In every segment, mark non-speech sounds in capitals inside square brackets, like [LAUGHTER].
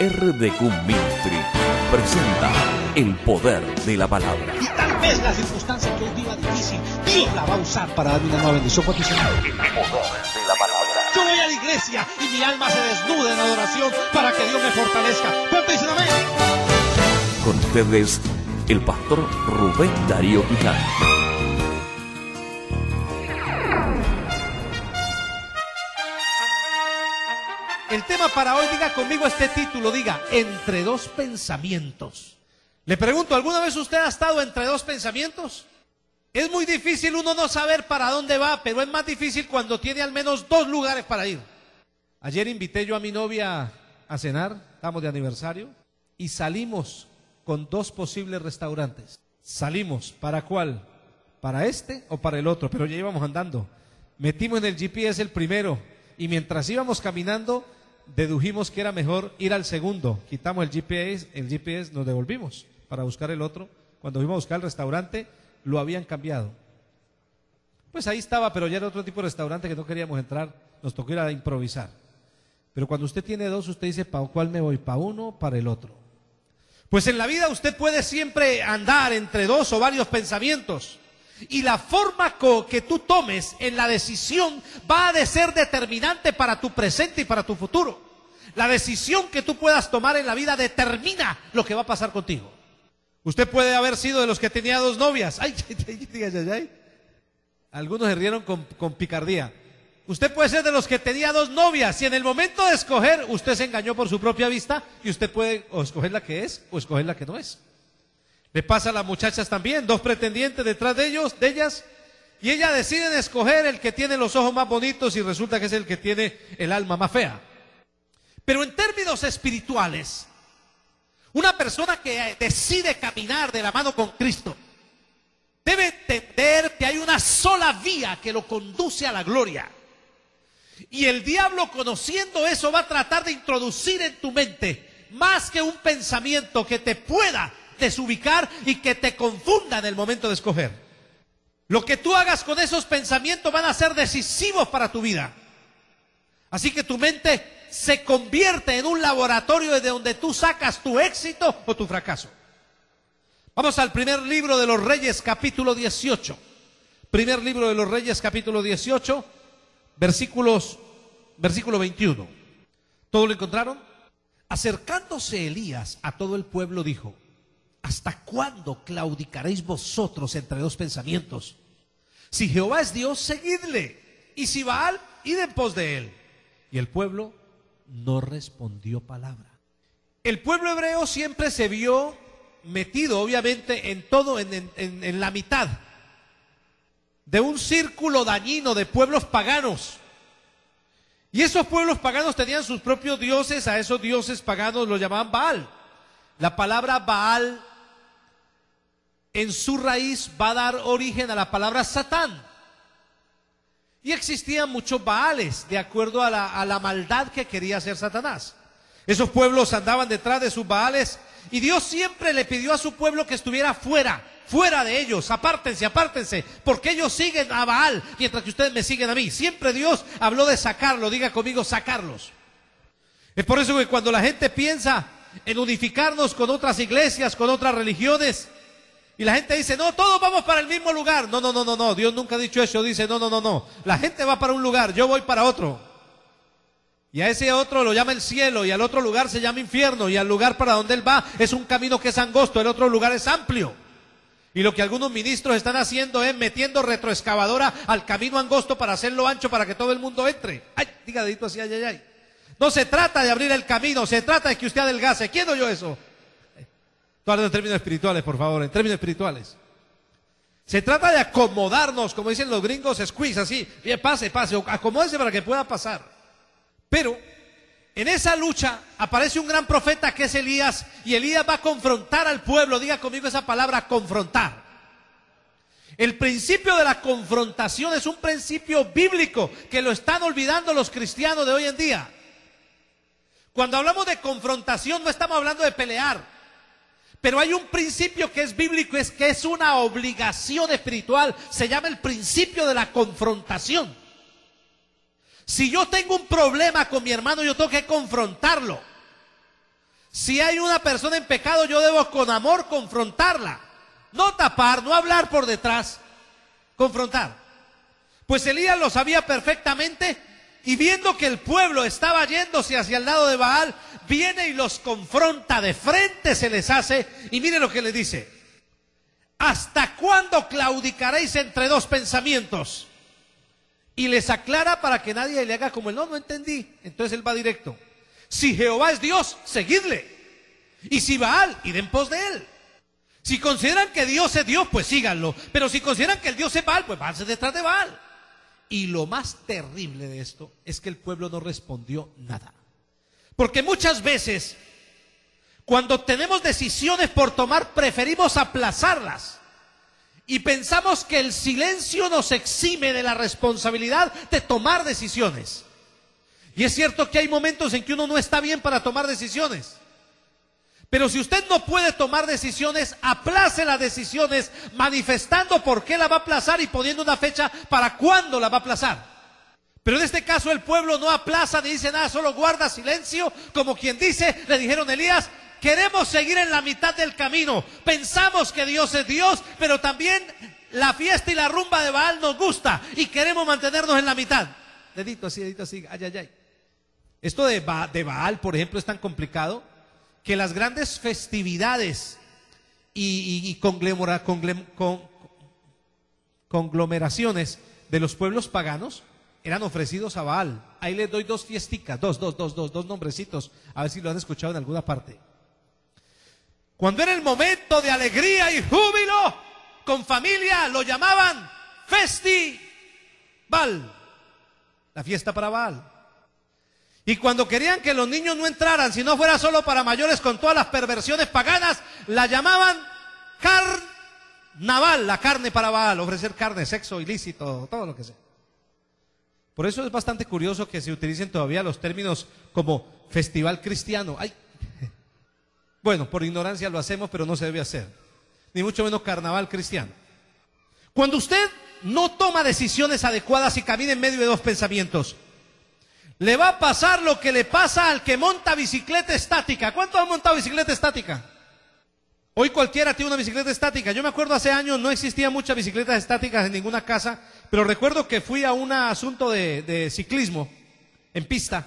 RDQ Ministry presenta el poder de la palabra. Y tal vez la circunstancia que hoy viva difícil, Dios la va a usar para darme una nueva bendición. ¿Cuántos El poder de la palabra. Yo voy a la iglesia y mi alma se desnuda en adoración para que Dios me fortalezca. ¿Cuánto Con ustedes, el pastor Rubén Darío Quijano. El tema para hoy, diga conmigo este título, diga, entre dos pensamientos. Le pregunto, ¿alguna vez usted ha estado entre dos pensamientos? Es muy difícil uno no saber para dónde va, pero es más difícil cuando tiene al menos dos lugares para ir. Ayer invité yo a mi novia a cenar, estamos de aniversario, y salimos con dos posibles restaurantes. Salimos, ¿para cuál? ¿Para este o para el otro? Pero ya íbamos andando. Metimos en el GPS el primero y mientras íbamos caminando dedujimos que era mejor ir al segundo. Quitamos el GPS, el GPS nos devolvimos para buscar el otro. Cuando fuimos a buscar el restaurante, lo habían cambiado. Pues ahí estaba, pero ya era otro tipo de restaurante que no queríamos entrar, nos tocó ir a improvisar. Pero cuando usted tiene dos, usted dice, ¿para cuál me voy? ¿Para uno para el otro? Pues en la vida usted puede siempre andar entre dos o varios pensamientos. Y la forma que tú tomes en la decisión va a ser determinante para tu presente y para tu futuro. La decisión que tú puedas tomar en la vida determina lo que va a pasar contigo. Usted puede haber sido de los que tenía dos novias. Ay, ay, ay, ay Algunos se rieron con, con picardía. Usted puede ser de los que tenía dos novias y en el momento de escoger usted se engañó por su propia vista y usted puede o escoger la que es o escoger la que no es. Le pasa a las muchachas también, dos pretendientes detrás de ellos, de ellas, y ellas deciden escoger el que tiene los ojos más bonitos y resulta que es el que tiene el alma más fea. Pero en términos espirituales, una persona que decide caminar de la mano con Cristo debe entender que hay una sola vía que lo conduce a la gloria. Y el diablo conociendo eso va a tratar de introducir en tu mente más que un pensamiento que te pueda ubicar y que te confunda en el momento de escoger. Lo que tú hagas con esos pensamientos van a ser decisivos para tu vida. Así que tu mente se convierte en un laboratorio de donde tú sacas tu éxito o tu fracaso. Vamos al primer libro de los Reyes, capítulo 18. Primer libro de los Reyes, capítulo 18, versículos, versículo 21. ¿Todo lo encontraron? Acercándose Elías a todo el pueblo dijo, ¿Hasta cuándo claudicaréis vosotros entre dos pensamientos? Si Jehová es Dios, seguidle. Y si Baal, id en pos de él. Y el pueblo no respondió palabra. El pueblo hebreo siempre se vio metido, obviamente, en todo, en, la mitad de un círculo dañino de pueblos paganos. Y esos pueblos paganos tenían sus propios dioses, a esos dioses paganos los llamaban Baal. La palabra Baal en su raíz va a dar origen a la palabra Satán. Y existían muchos baales de acuerdo a la, maldad que quería hacer Satanás. Esos pueblos andaban detrás de sus baales y Dios siempre le pidió a su pueblo que estuviera fuera, fuera de ellos, apártense, apártense, porque ellos siguen a Baal mientras que ustedes me siguen a mí. Siempre Dios habló de sacarlo, diga conmigo, sacarlos. Es por eso que cuando la gente piensa en unificarnos con otras iglesias, con otras religiones, y la gente dice, no, todos vamos para el mismo lugar. No, no, no, no, no. Dios nunca ha dicho eso. Dice, no, no, no, no. La gente va para un lugar, yo voy para otro. Y a ese otro lo llama el cielo y al otro lugar se llama infierno y al lugar para donde él va es un camino que es angosto, el otro lugar es amplio. Y lo que algunos ministros están haciendo es metiendo retroexcavadora al camino angosto para hacerlo ancho para que todo el mundo entre. Ay, diga así, ay, ay, ay. No se trata de abrir el camino, se trata de que usted adelgace. ¿Quién yo eso? Tú en términos espirituales, por favor, en términos espirituales. Se trata de acomodarnos, como dicen los gringos, squeeze, así, bien, pase, pase, acomódese para que pueda pasar. Pero en esa lucha aparece un gran profeta que es Elías, y Elías va a confrontar al pueblo, diga conmigo esa palabra, confrontar. El principio de la confrontación es un principio bíblico que lo están olvidando los cristianos de hoy en día. Cuando hablamos de confrontación no estamos hablando de pelear, pero hay un principio que es bíblico, es que es una obligación espiritual. Se llama el principio de la confrontación. Si yo tengo un problema con mi hermano, yo tengo que confrontarlo. Si hay una persona en pecado, yo debo con amor confrontarla. No tapar, no hablar por detrás. Confrontar. Pues Elías lo sabía perfectamente y viendo que el pueblo estaba yéndose hacia el lado de Baal, viene y los confronta de frente, se les hace, y mire lo que le dice, ¿hasta cuándo claudicaréis entre dos pensamientos? Y les aclara para que nadie le haga como el no, no entendí. Entonces él va directo. Si Jehová es Dios, seguidle. Y si Baal, id en pos de él. Si consideran que Dios es Dios, pues síganlo. Pero si consideran que el Dios es Baal, pues vanse detrás de Baal. Y lo más terrible de esto es que el pueblo no respondió nada. Porque muchas veces, cuando tenemos decisiones por tomar, preferimos aplazarlas. Y pensamos que el silencio nos exime de la responsabilidad de tomar decisiones. Y es cierto que hay momentos en que uno no está bien para tomar decisiones. Pero si usted no puede tomar decisiones, aplace las decisiones manifestando por qué la va a aplazar y poniendo una fecha para cuándo la va a aplazar. Pero en este caso el pueblo no aplaza ni dice nada, solo guarda silencio, como quien dice, le dijeron Elías, queremos seguir en la mitad del camino. Pensamos que Dios es Dios, pero también la fiesta y la rumba de Baal nos gusta y queremos mantenernos en la mitad. Dedito así, dedito así, ay, ay, ay. Esto de, Baal, por ejemplo, es tan complicado que las grandes festividades y, y conglomeraciones de los pueblos paganos eran ofrecidos a Baal. Ahí les doy dos fiesticas, dos, dos, dos, dos, dos nombrecitos, a ver si lo han escuchado en alguna parte. Cuando era el momento de alegría y júbilo, con familia lo llamaban Festival, la fiesta para Baal. Y cuando querían que los niños no entraran, si no fuera solo para mayores con todas las perversiones paganas, la llamaban carnaval, la carne para Baal, ofrecer carne, sexo ilícito, todo lo que sea. Por eso es bastante curioso que se utilicen todavía los términos como festival cristiano. Ay. [LAUGHS] Bueno, por ignorancia lo hacemos, pero no se debe hacer. Ni mucho menos carnaval cristiano. Cuando usted no toma decisiones adecuadas y camina en medio de dos pensamientos, le va a pasar lo que le pasa al que monta bicicleta estática. ¿Cuántos han montado bicicleta estática? Hoy cualquiera tiene una bicicleta estática. Yo me acuerdo hace años no existía muchas bicicletas estáticas en ninguna casa, pero recuerdo que fui a un asunto de, ciclismo en pista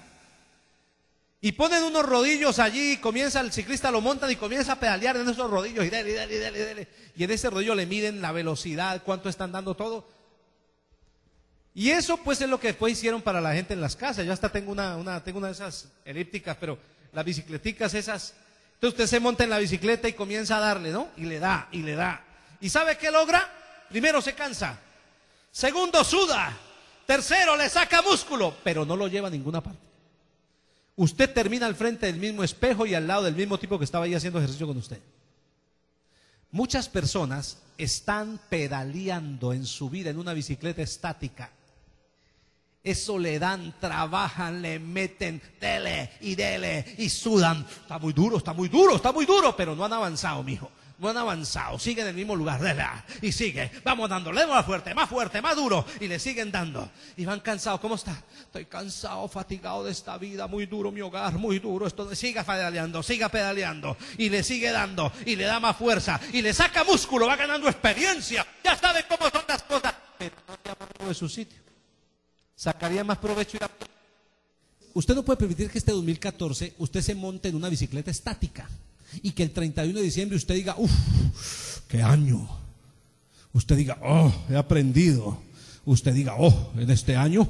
y ponen unos rodillos allí y comienza el ciclista lo montan y comienza a pedalear en esos rodillos y dale, dale, dale, dale. Y en ese rodillo le miden la velocidad, cuánto están dando todo. Y eso pues es lo que después hicieron para la gente en las casas. Yo hasta tengo una, una tengo una de esas elípticas, pero las bicicleticas esas entonces usted se monta en la bicicleta y comienza a darle, ¿no? Y le da, y le da. ¿Y sabe qué logra? Primero se cansa. Segundo suda. Tercero le saca músculo, pero no lo lleva a ninguna parte. Usted termina al frente del mismo espejo y al lado del mismo tipo que estaba ahí haciendo ejercicio con usted. Muchas personas están pedaleando en su vida en una bicicleta estática eso le dan, trabajan, le meten, dele y dele y sudan. Está muy duro, está muy duro, está muy duro, pero no han avanzado, mijo. No han avanzado, siguen en el mismo lugar, dele, y sigue. Vamos dándole más fuerte, más fuerte, más duro, y le siguen dando. Y van cansados, ¿cómo está? Estoy cansado, fatigado de esta vida, muy duro mi hogar, muy duro. Esto, siga pedaleando, siga pedaleando, y le sigue dando, y le da más fuerza, y le saca músculo, va ganando experiencia. Ya saben cómo son las cosas. Pero no de su sitio sacaría más provecho. y Usted no puede permitir que este 2014 usted se monte en una bicicleta estática y que el 31 de diciembre usted diga, uff, qué año. Usted diga, oh, he aprendido. Usted diga, oh, en este año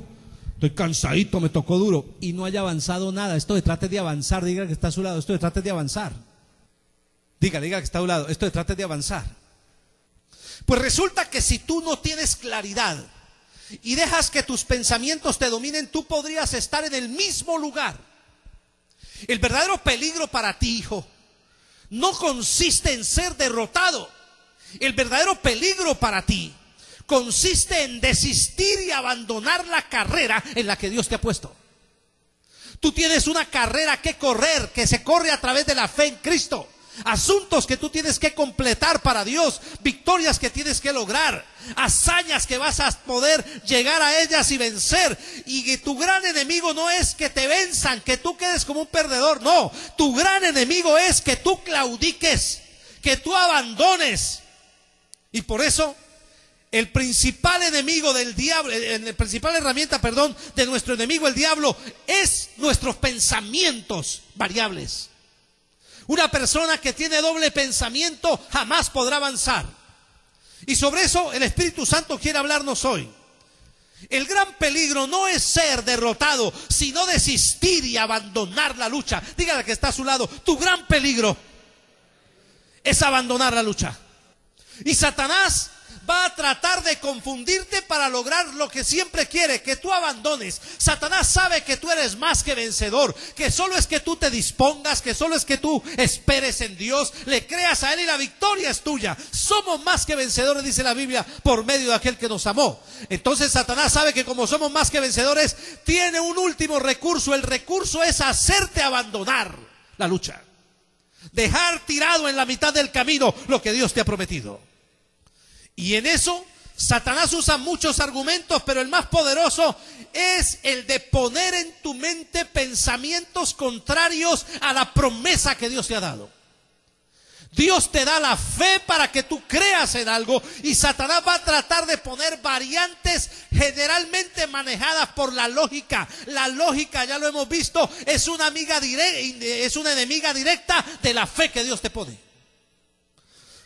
estoy cansadito, me tocó duro y no haya avanzado nada. Esto de trate de avanzar, diga que está a su lado, esto de trate de avanzar. Diga, diga que está a su lado, esto de trate de avanzar. Pues resulta que si tú no tienes claridad y dejas que tus pensamientos te dominen, tú podrías estar en el mismo lugar. El verdadero peligro para ti, hijo, no consiste en ser derrotado. El verdadero peligro para ti consiste en desistir y abandonar la carrera en la que Dios te ha puesto. Tú tienes una carrera que correr, que se corre a través de la fe en Cristo. Asuntos que tú tienes que completar para Dios, victorias que tienes que lograr, hazañas que vas a poder llegar a ellas y vencer. Y que tu gran enemigo no es que te venzan, que tú quedes como un perdedor, no, tu gran enemigo es que tú claudiques, que tú abandones. Y por eso el principal enemigo del diablo, eh, la principal herramienta, perdón, de nuestro enemigo el diablo es nuestros pensamientos variables. Una persona que tiene doble pensamiento jamás podrá avanzar. Y sobre eso el Espíritu Santo quiere hablarnos hoy. El gran peligro no es ser derrotado, sino desistir y abandonar la lucha. Dígale que está a su lado, tu gran peligro es abandonar la lucha. Y Satanás va a tratar de confundirte para lograr lo que siempre quiere, que tú abandones. Satanás sabe que tú eres más que vencedor, que solo es que tú te dispongas, que solo es que tú esperes en Dios, le creas a Él y la victoria es tuya. Somos más que vencedores, dice la Biblia, por medio de aquel que nos amó. Entonces Satanás sabe que como somos más que vencedores, tiene un último recurso. El recurso es hacerte abandonar la lucha. Dejar tirado en la mitad del camino lo que Dios te ha prometido. Y en eso Satanás usa muchos argumentos, pero el más poderoso es el de poner en tu mente pensamientos contrarios a la promesa que Dios te ha dado. Dios te da la fe para que tú creas en algo y Satanás va a tratar de poner variantes generalmente manejadas por la lógica. La lógica, ya lo hemos visto, es una amiga directa, es una enemiga directa de la fe que Dios te pone.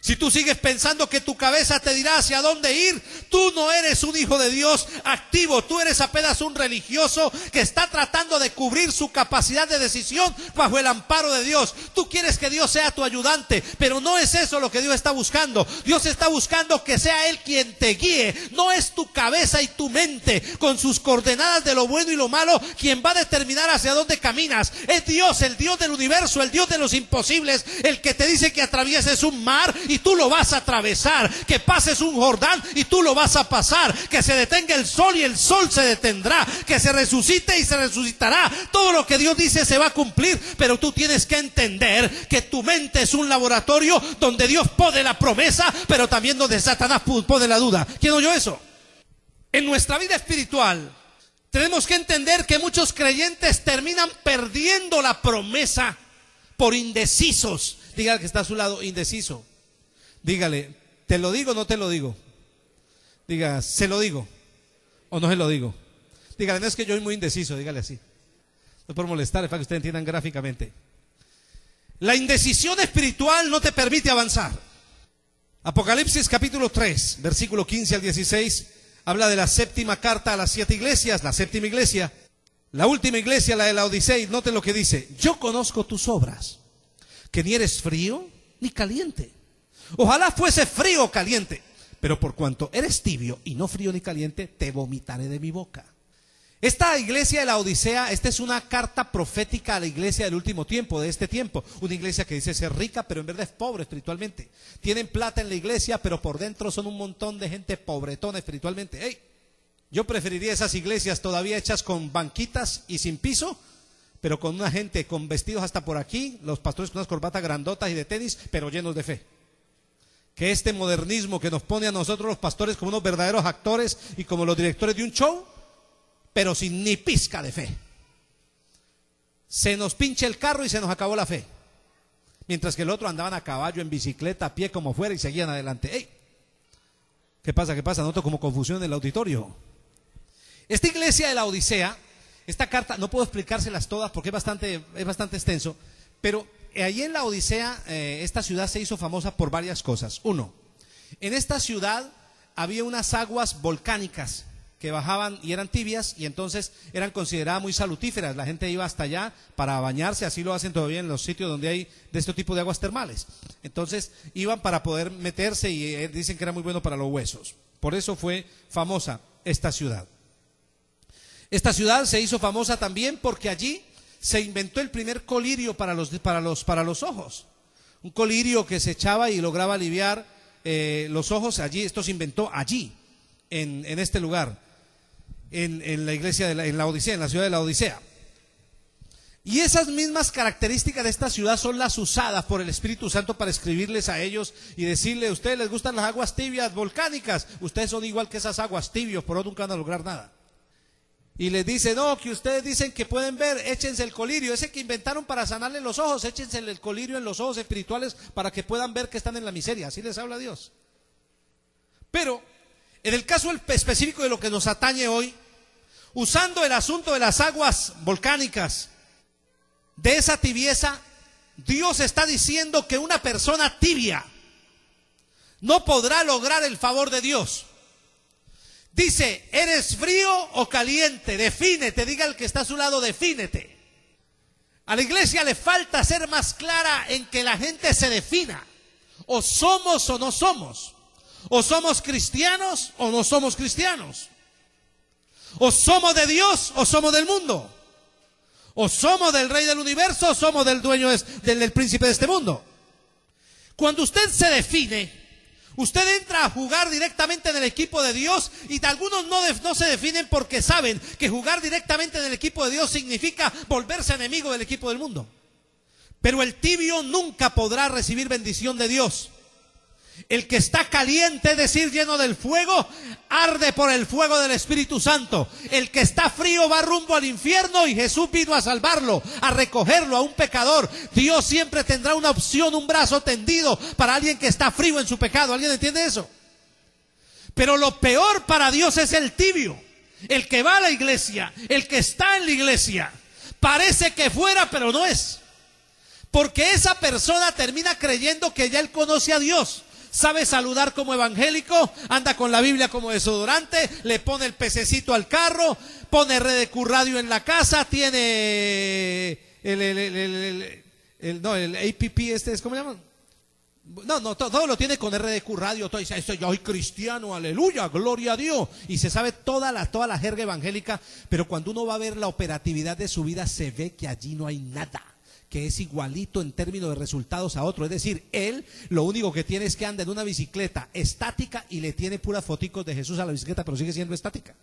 Si tú sigues pensando que tu cabeza te dirá hacia dónde ir, tú no eres un hijo de Dios activo, tú eres apenas un religioso que está tratando de cubrir su capacidad de decisión bajo el amparo de Dios. Tú quieres que Dios sea tu ayudante, pero no es eso lo que Dios está buscando. Dios está buscando que sea Él quien te guíe, no es tu cabeza y tu mente con sus coordenadas de lo bueno y lo malo quien va a determinar hacia dónde caminas. Es Dios, el Dios del universo, el Dios de los imposibles, el que te dice que atravieses un mar y tú lo vas a atravesar. Que pases un Jordán y tú lo vas a pasar. Que se detenga el sol y el sol se detendrá. Que se resucite y se resucitará. Todo lo que Dios dice se va a cumplir. Pero tú tienes que entender que tu mente es un laboratorio donde Dios pone la promesa, pero también donde Satanás pone la duda. ¿Quién yo eso? En nuestra vida espiritual tenemos que entender que muchos creyentes terminan perdiendo la promesa por indecisos. Diga que está a su lado, indeciso. Dígale, ¿te lo digo o no te lo digo? Diga, ¿se lo digo o no se lo digo? Dígale, no es que yo soy muy indeciso, dígale así. No por molestar, es para que ustedes entiendan gráficamente. La indecisión espiritual no te permite avanzar. Apocalipsis capítulo 3, versículo 15 al 16, habla de la séptima carta a las siete iglesias, la séptima iglesia, la última iglesia, la de la Odisea, note lo que dice, yo conozco tus obras, que ni eres frío ni caliente. Ojalá fuese frío o caliente. Pero por cuanto eres tibio y no frío ni caliente, te vomitaré de mi boca. Esta iglesia de la Odisea, esta es una carta profética a la iglesia del último tiempo, de este tiempo. Una iglesia que dice ser rica, pero en verdad es pobre espiritualmente. Tienen plata en la iglesia, pero por dentro son un montón de gente pobretona espiritualmente. ¡Hey! Yo preferiría esas iglesias todavía hechas con banquitas y sin piso, pero con una gente con vestidos hasta por aquí, los pastores con unas corbatas grandotas y de tenis, pero llenos de fe que este modernismo que nos pone a nosotros los pastores como unos verdaderos actores y como los directores de un show, pero sin ni pizca de fe. Se nos pinche el carro y se nos acabó la fe. Mientras que el otro andaban a caballo, en bicicleta, a pie, como fuera y seguían adelante. ¡Ey! ¿Qué pasa? ¿Qué pasa? Noto como confusión en el auditorio. Esta iglesia de la Odisea, esta carta, no puedo explicárselas todas porque es bastante, es bastante extenso, pero eh, allí en la Odisea, eh, esta ciudad se hizo famosa por varias cosas. Uno, en esta ciudad había unas aguas volcánicas que bajaban y eran tibias y entonces eran consideradas muy salutíferas. La gente iba hasta allá para bañarse, así lo hacen todavía en los sitios donde hay de este tipo de aguas termales. Entonces iban para poder meterse y eh, dicen que era muy bueno para los huesos. Por eso fue famosa esta ciudad. Esta ciudad se hizo famosa también porque allí se inventó el primer colirio para los, para los, para los ojos. Un colirio que se echaba y lograba aliviar eh, los ojos allí. Esto se inventó allí, en, este lugar, en, en, la iglesia, de la, en la Odisea, en la ciudad de la Odisea. Y esas mismas características de esta ciudad son las usadas por el Espíritu Santo para escribirles a ellos y decirle, ustedes les gustan las aguas tibias volcánicas, ustedes son igual que esas aguas tibios, por nunca van a lograr nada. Y les dice, no, que ustedes dicen que pueden ver, échense el colirio, ese que inventaron para sanarle los ojos, échense el colirio en los ojos espirituales para que puedan ver que están en la miseria, así les habla Dios. Pero, en el caso específico de lo que nos atañe hoy, usando el asunto de las aguas volcánicas, de esa tibieza, Dios está diciendo que una persona tibia no podrá lograr el favor de Dios. Dice, ¿eres frío o caliente? Defínete, diga el que está a su lado, defínete. A la iglesia le falta ser más clara en que la gente se defina. O somos o no somos. O somos cristianos o no somos cristianos. O somos de Dios o somos del mundo. O somos del rey del universo o somos del dueño, del, del príncipe de este mundo. Cuando usted se define, Usted entra a jugar directamente en el equipo de Dios y algunos no, se definen porque saben que jugar directamente en el equipo de Dios significa volverse enemigo del equipo del mundo. Pero el tibio nunca podrá recibir bendición de Dios. El que está caliente, es decir, lleno del fuego, arde por el fuego del Espíritu Santo. El que está frío va rumbo al infierno y Jesús vino a salvarlo, a recogerlo a un pecador. Dios siempre tendrá una opción, un brazo tendido para alguien que está frío en su pecado. ¿Alguien entiende eso? Pero lo peor para Dios es el tibio, el que va a la iglesia, el que está en la iglesia. Parece que fuera, pero no es. Porque esa persona termina creyendo que ya él conoce a Dios sabe saludar como evangélico, anda con la Biblia como desodorante, le pone el pececito al carro, pone RDQ Radio en la casa, tiene el, el, el, no, el APP este, ¿cómo se llama? No, no, todo, lo tiene con RDQ Radio, todo dice, yo soy cristiano, aleluya, gloria a Dios. Y se sabe toda la, toda la jerga evangélica, pero cuando uno va a ver la operatividad de su vida, se ve que allí no hay nada que es igualito en términos de resultados a otro. Es decir, él lo único que tiene es que anda en una bicicleta estática y le tiene puras foticos de Jesús a la bicicleta, pero sigue siendo estática.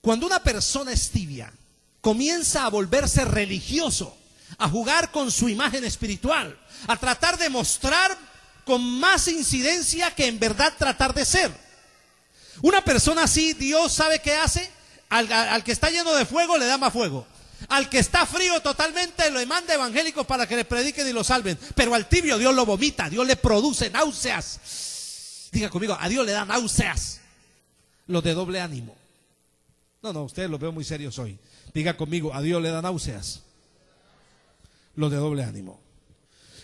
Cuando una persona es tibia, comienza a volverse religioso, a jugar con su imagen espiritual, a tratar de mostrar con más incidencia que en verdad tratar de ser. Una persona así, Dios sabe qué hace. Al, al, que está lleno de fuego le da más fuego. Al que está frío totalmente lo manda evangélico para que le prediquen y lo salven. Pero al tibio Dios lo vomita, Dios le produce náuseas. Diga conmigo, a Dios le da náuseas. Los de doble ánimo. No, no, ustedes lo veo muy serios hoy. Diga conmigo, a Dios le da náuseas. Los de doble ánimo.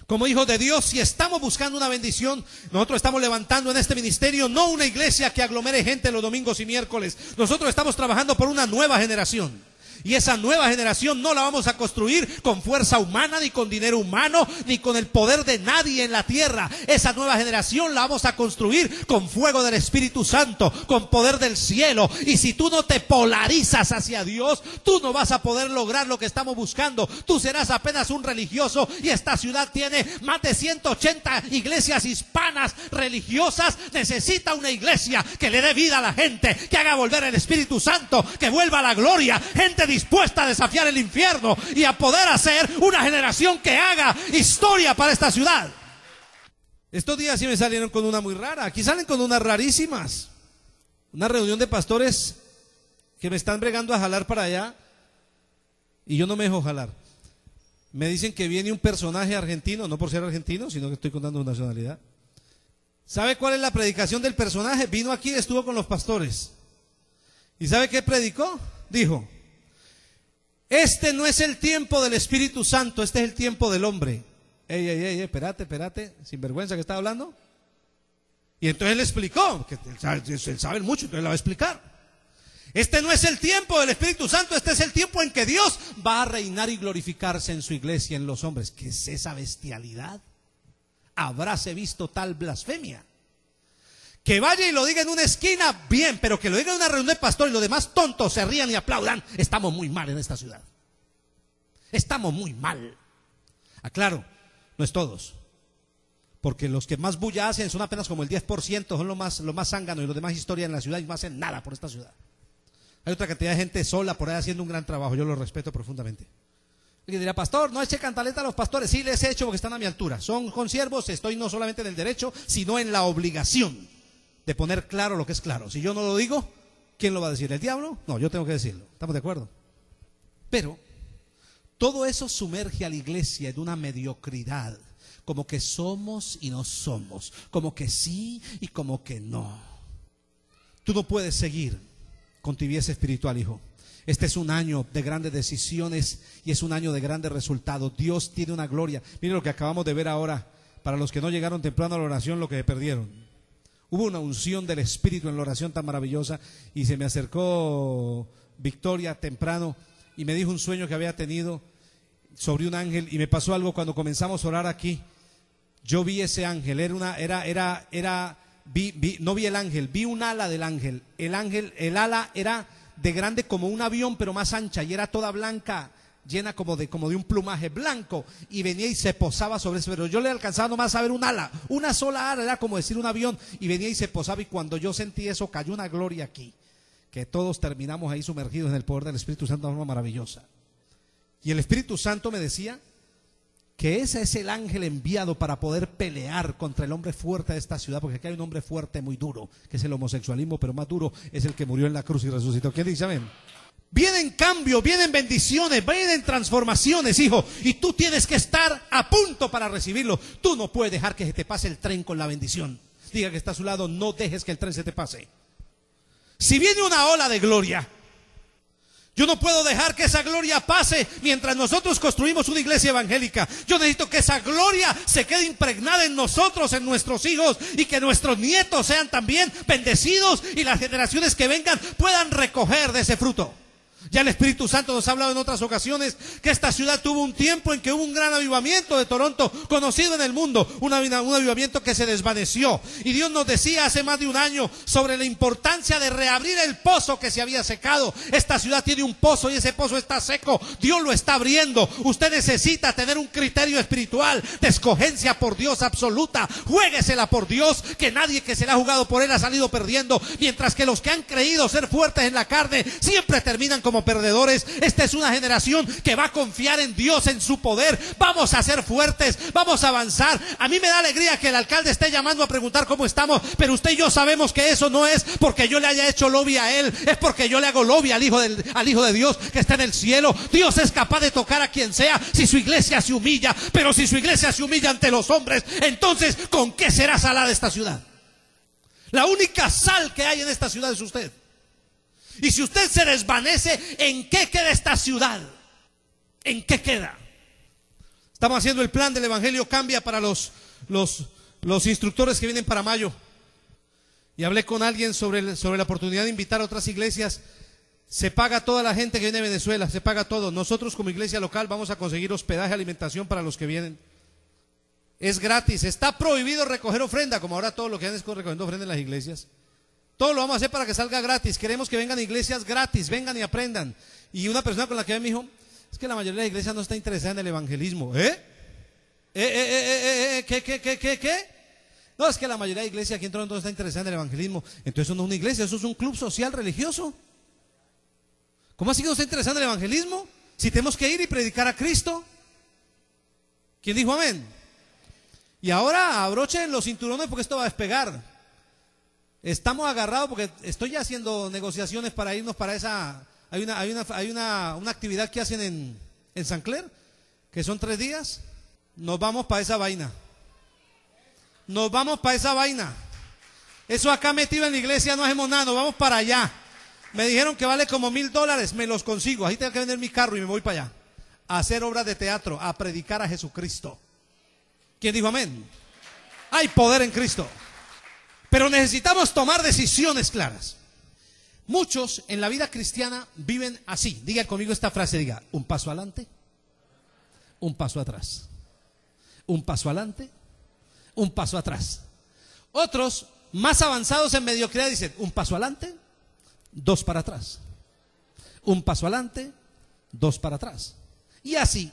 Como hijos de Dios, si estamos buscando una bendición, nosotros estamos levantando en este ministerio no una iglesia que aglomere gente los domingos y miércoles. Nosotros estamos trabajando por una nueva generación. Y esa nueva generación no la vamos a construir con fuerza humana, ni con dinero humano, ni con el poder de nadie en la tierra. Esa nueva generación la vamos a construir con fuego del Espíritu Santo, con poder del cielo. Y si tú no te polarizas hacia Dios, tú no vas a poder lograr lo que estamos buscando. Tú serás apenas un religioso y esta ciudad tiene más de 180 iglesias hispanas religiosas. Necesita una iglesia que le dé vida a la gente, que haga volver el Espíritu Santo, que vuelva a la gloria dispuesta a desafiar el infierno y a poder hacer una generación que haga historia para esta ciudad. Estos días sí me salieron con una muy rara. Aquí salen con unas rarísimas. Una reunión de pastores que me están bregando a jalar para allá y yo no me dejo jalar. Me dicen que viene un personaje argentino, no por ser argentino, sino que estoy contando su nacionalidad. ¿Sabe cuál es la predicación del personaje? Vino aquí, estuvo con los pastores. ¿Y sabe qué predicó? Dijo, este no es el tiempo del Espíritu Santo, este es el tiempo del hombre. Ey, ey, ey, espérate, espérate, sinvergüenza que está hablando. Y entonces él explicó, que él sabe, mucho, entonces la va a explicar. Este no es el tiempo del Espíritu Santo, este es el tiempo en que Dios va a reinar y glorificarse en su iglesia, en los hombres. ¿Qué es esa bestialidad? Habráse visto tal blasfemia. Que vaya y lo diga en una esquina, bien, pero que lo diga en una reunión de pastores y los demás tontos se rían y aplaudan. Estamos muy mal en esta ciudad. Estamos muy mal. Aclaro, no es todos. Porque los que más bulla hacen son apenas como el 10%, son los más, lo más zánganos y los demás historia en la ciudad y no hacen nada por esta ciudad. Hay otra cantidad de gente sola por ahí haciendo un gran trabajo, yo lo respeto profundamente. Y dirá, pastor, no eche cantaleta a los pastores. Sí les he hecho porque están a mi altura. Son conciervos, estoy no solamente en el derecho, sino en la obligación de poner claro lo que es claro. Si yo no lo digo, ¿quién lo va a decir? ¿El diablo? No, yo tengo que decirlo. ¿Estamos de acuerdo? Pero todo eso sumerge a la iglesia en una mediocridad, como que somos y no somos, como que sí y como que no. Tú no puedes seguir con tu tibieza espiritual, hijo. Este es un año de grandes decisiones y es un año de grandes resultados. Dios tiene una gloria. Mire lo que acabamos de ver ahora. Para los que no llegaron temprano a la oración, lo que perdieron. Hubo una unción del Espíritu en la oración tan maravillosa y se me acercó Victoria temprano y me dijo un sueño que había tenido sobre un ángel y me pasó algo cuando comenzamos a orar aquí. Yo vi ese ángel, era una, era, era, era, vi, vi, no vi el ángel, vi un ala del ángel. El ángel, el ala era de grande como un avión, pero más ancha y era toda blanca llena como de, como de un plumaje blanco y venía y se posaba sobre eso. Pero yo le alcanzaba nomás a ver un ala, una sola ala, era como decir un avión, y venía y se posaba. Y cuando yo sentí eso, cayó una gloria aquí, que todos terminamos ahí sumergidos en el poder del Espíritu Santo de una forma maravillosa. Y el Espíritu Santo me decía que ese es el ángel enviado para poder pelear contra el hombre fuerte de esta ciudad, porque aquí hay un hombre fuerte muy duro, que es el homosexualismo, pero más duro es el que murió en la cruz y resucitó. ¿Qué dice? Amén. Vienen cambios, vienen bendiciones, vienen transformaciones, hijo. Y tú tienes que estar a punto para recibirlo. Tú no puedes dejar que se te pase el tren con la bendición. Diga que está a su lado, no dejes que el tren se te pase. Si viene una ola de gloria, yo no puedo dejar que esa gloria pase mientras nosotros construimos una iglesia evangélica. Yo necesito que esa gloria se quede impregnada en nosotros, en nuestros hijos, y que nuestros nietos sean también bendecidos y las generaciones que vengan puedan recoger de ese fruto. Ya el Espíritu Santo nos ha hablado en otras ocasiones que esta ciudad tuvo un tiempo en que hubo un gran avivamiento de Toronto, conocido en el mundo, un avivamiento que se desvaneció. Y Dios nos decía hace más de un año sobre la importancia de reabrir el pozo que se había secado. Esta ciudad tiene un pozo y ese pozo está seco. Dios lo está abriendo. Usted necesita tener un criterio espiritual de escogencia por Dios absoluta. Juéguesela por Dios, que nadie que se la ha jugado por él ha salido perdiendo, mientras que los que han creído ser fuertes en la carne siempre terminan con como perdedores. Esta es una generación que va a confiar en Dios, en su poder. Vamos a ser fuertes, vamos a avanzar. A mí me da alegría que el alcalde esté llamando a preguntar cómo estamos, pero usted y yo sabemos que eso no es porque yo le haya hecho lobby a él, es porque yo le hago lobby al Hijo, al hijo de Dios que está en el cielo. Dios es capaz de tocar a quien sea si su iglesia se humilla, pero si su iglesia se humilla ante los hombres, entonces ¿con qué será salada esta ciudad? La única sal que hay en esta ciudad es usted. Y si usted se desvanece, ¿en qué queda esta ciudad? ¿En qué queda? Estamos haciendo el plan del Evangelio Cambia para los, los, instructores que vienen para mayo. Y hablé con alguien sobre, sobre la oportunidad de invitar a otras iglesias. Se paga toda la gente que viene de Venezuela, se paga todo. Nosotros como iglesia local vamos a conseguir hospedaje, alimentación para los que vienen. Es gratis. Está prohibido recoger ofrenda, como ahora todo lo que han es recoger ofrenda en las iglesias. Todo lo vamos a hacer para que salga gratis. Queremos que vengan a iglesias gratis, vengan y aprendan. Y una persona con la que me dijo, es que la mayoría de las iglesias no está interesada en el evangelismo. ¿Eh? ¿Eh eh, ¿Eh? ¿Eh, eh, qué, qué, qué, qué, qué? No, es que la mayoría de iglesias aquí en Toronto no está interesada en el evangelismo. Entonces eso no es una iglesia, eso es un club social religioso. ¿Cómo así que no está interesada en el evangelismo? Si tenemos que ir y predicar a Cristo. ¿Quién dijo amén? Y ahora abrochen los cinturones porque esto va a despegar. Estamos agarrados porque estoy ya haciendo negociaciones para irnos para esa. Hay una, hay una, hay una, actividad que hacen en, San Clair, que son tres días. Nos vamos para esa vaina. Nos vamos para esa vaina. Eso acá metido en la iglesia no hacemos nada, nos vamos para allá. Me dijeron que vale como mil dólares, me los consigo. Ahí tengo que vender mi carro y me voy para allá. A hacer obras de teatro, a predicar a Jesucristo. ¿Quién dijo amén? Hay poder en Cristo. Pero necesitamos tomar decisiones claras. Muchos en la vida cristiana viven así. Diga conmigo esta frase, diga, un paso adelante, un paso atrás. Un paso adelante, un paso atrás. Otros, más avanzados en mediocridad, dicen, un paso adelante, dos para atrás. Un paso adelante, dos para atrás. Y así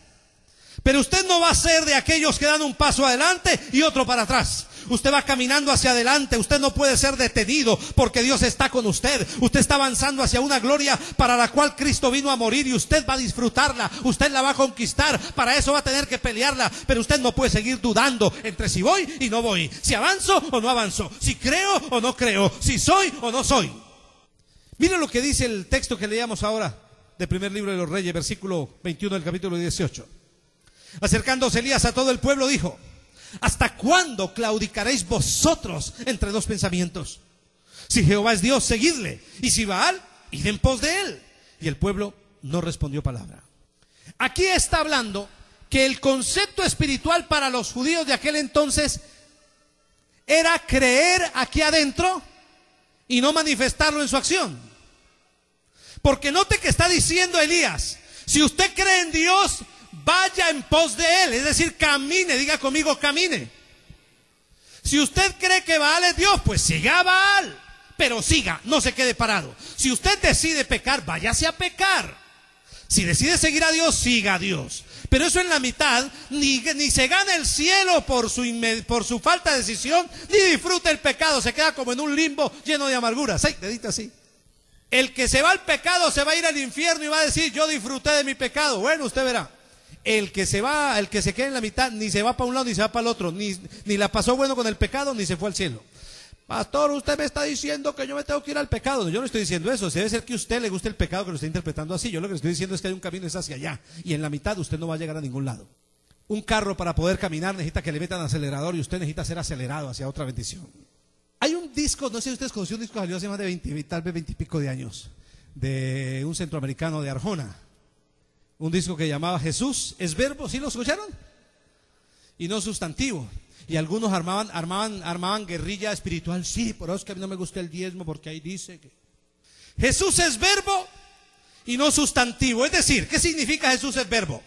pero usted no va a ser de aquellos que dan un paso adelante y otro para atrás. Usted va caminando hacia adelante, usted no puede ser detenido porque Dios está con usted. Usted está avanzando hacia una gloria para la cual Cristo vino a morir y usted va a disfrutarla, usted la va a conquistar, para eso va a tener que pelearla, pero usted no puede seguir dudando entre si voy y no voy, si avanzo o no avanzo, si creo o no creo, si soy o no soy. Mire lo que dice el texto que leíamos ahora del primer libro de los Reyes, versículo 21 del capítulo 18. Acercándose Elías a todo el pueblo, dijo, ¿hasta cuándo claudicaréis vosotros entre dos pensamientos? Si Jehová es Dios, seguidle, y si Baal, id en pos de él. Y el pueblo no respondió palabra. Aquí está hablando que el concepto espiritual para los judíos de aquel entonces era creer aquí adentro y no manifestarlo en su acción. Porque note que está diciendo Elías, si usted cree en Dios, vaya en pos de Él, es decir, camine, diga conmigo, camine. Si usted cree que Baal es Dios, pues siga Baal, pero siga, no se quede parado. Si usted decide pecar, váyase a pecar. Si decide seguir a Dios, siga a Dios. Pero eso en la mitad, ni, se gana el cielo por su, por su falta de decisión, ni disfruta el pecado, se queda como en un limbo lleno de amargura. así! El que se va al pecado se va a ir al infierno y va a decir, yo disfruté de mi pecado. Bueno, usted verá el que se va, el que se queda en la mitad, ni se va para un lado ni se va para el otro, ni, la pasó bueno con el pecado, ni se fue al cielo. Pastor, usted me está diciendo que yo me tengo que ir al pecado. yo no estoy diciendo eso. Debe ser que a usted le guste el pecado que lo está interpretando así. Yo lo que le estoy diciendo es que hay un camino es hacia allá. Y en la mitad usted no va a llegar a ningún lado. Un carro para poder caminar necesita que le metan acelerador y usted necesita ser acelerado hacia otra bendición. Hay un disco, no sé si ustedes conocen un disco que salió hace más de 20, tal vez 20 y pico de años, de un centroamericano de Arjona un disco que llamaba Jesús es verbo, ¿sí lo escucharon? Y no sustantivo. Y algunos armaban, armaban, armaban guerrilla espiritual. Sí, por eso es que a mí no me gusta el diezmo porque ahí dice que Jesús es verbo y no sustantivo. Es decir, ¿qué significa Jesús es verbo?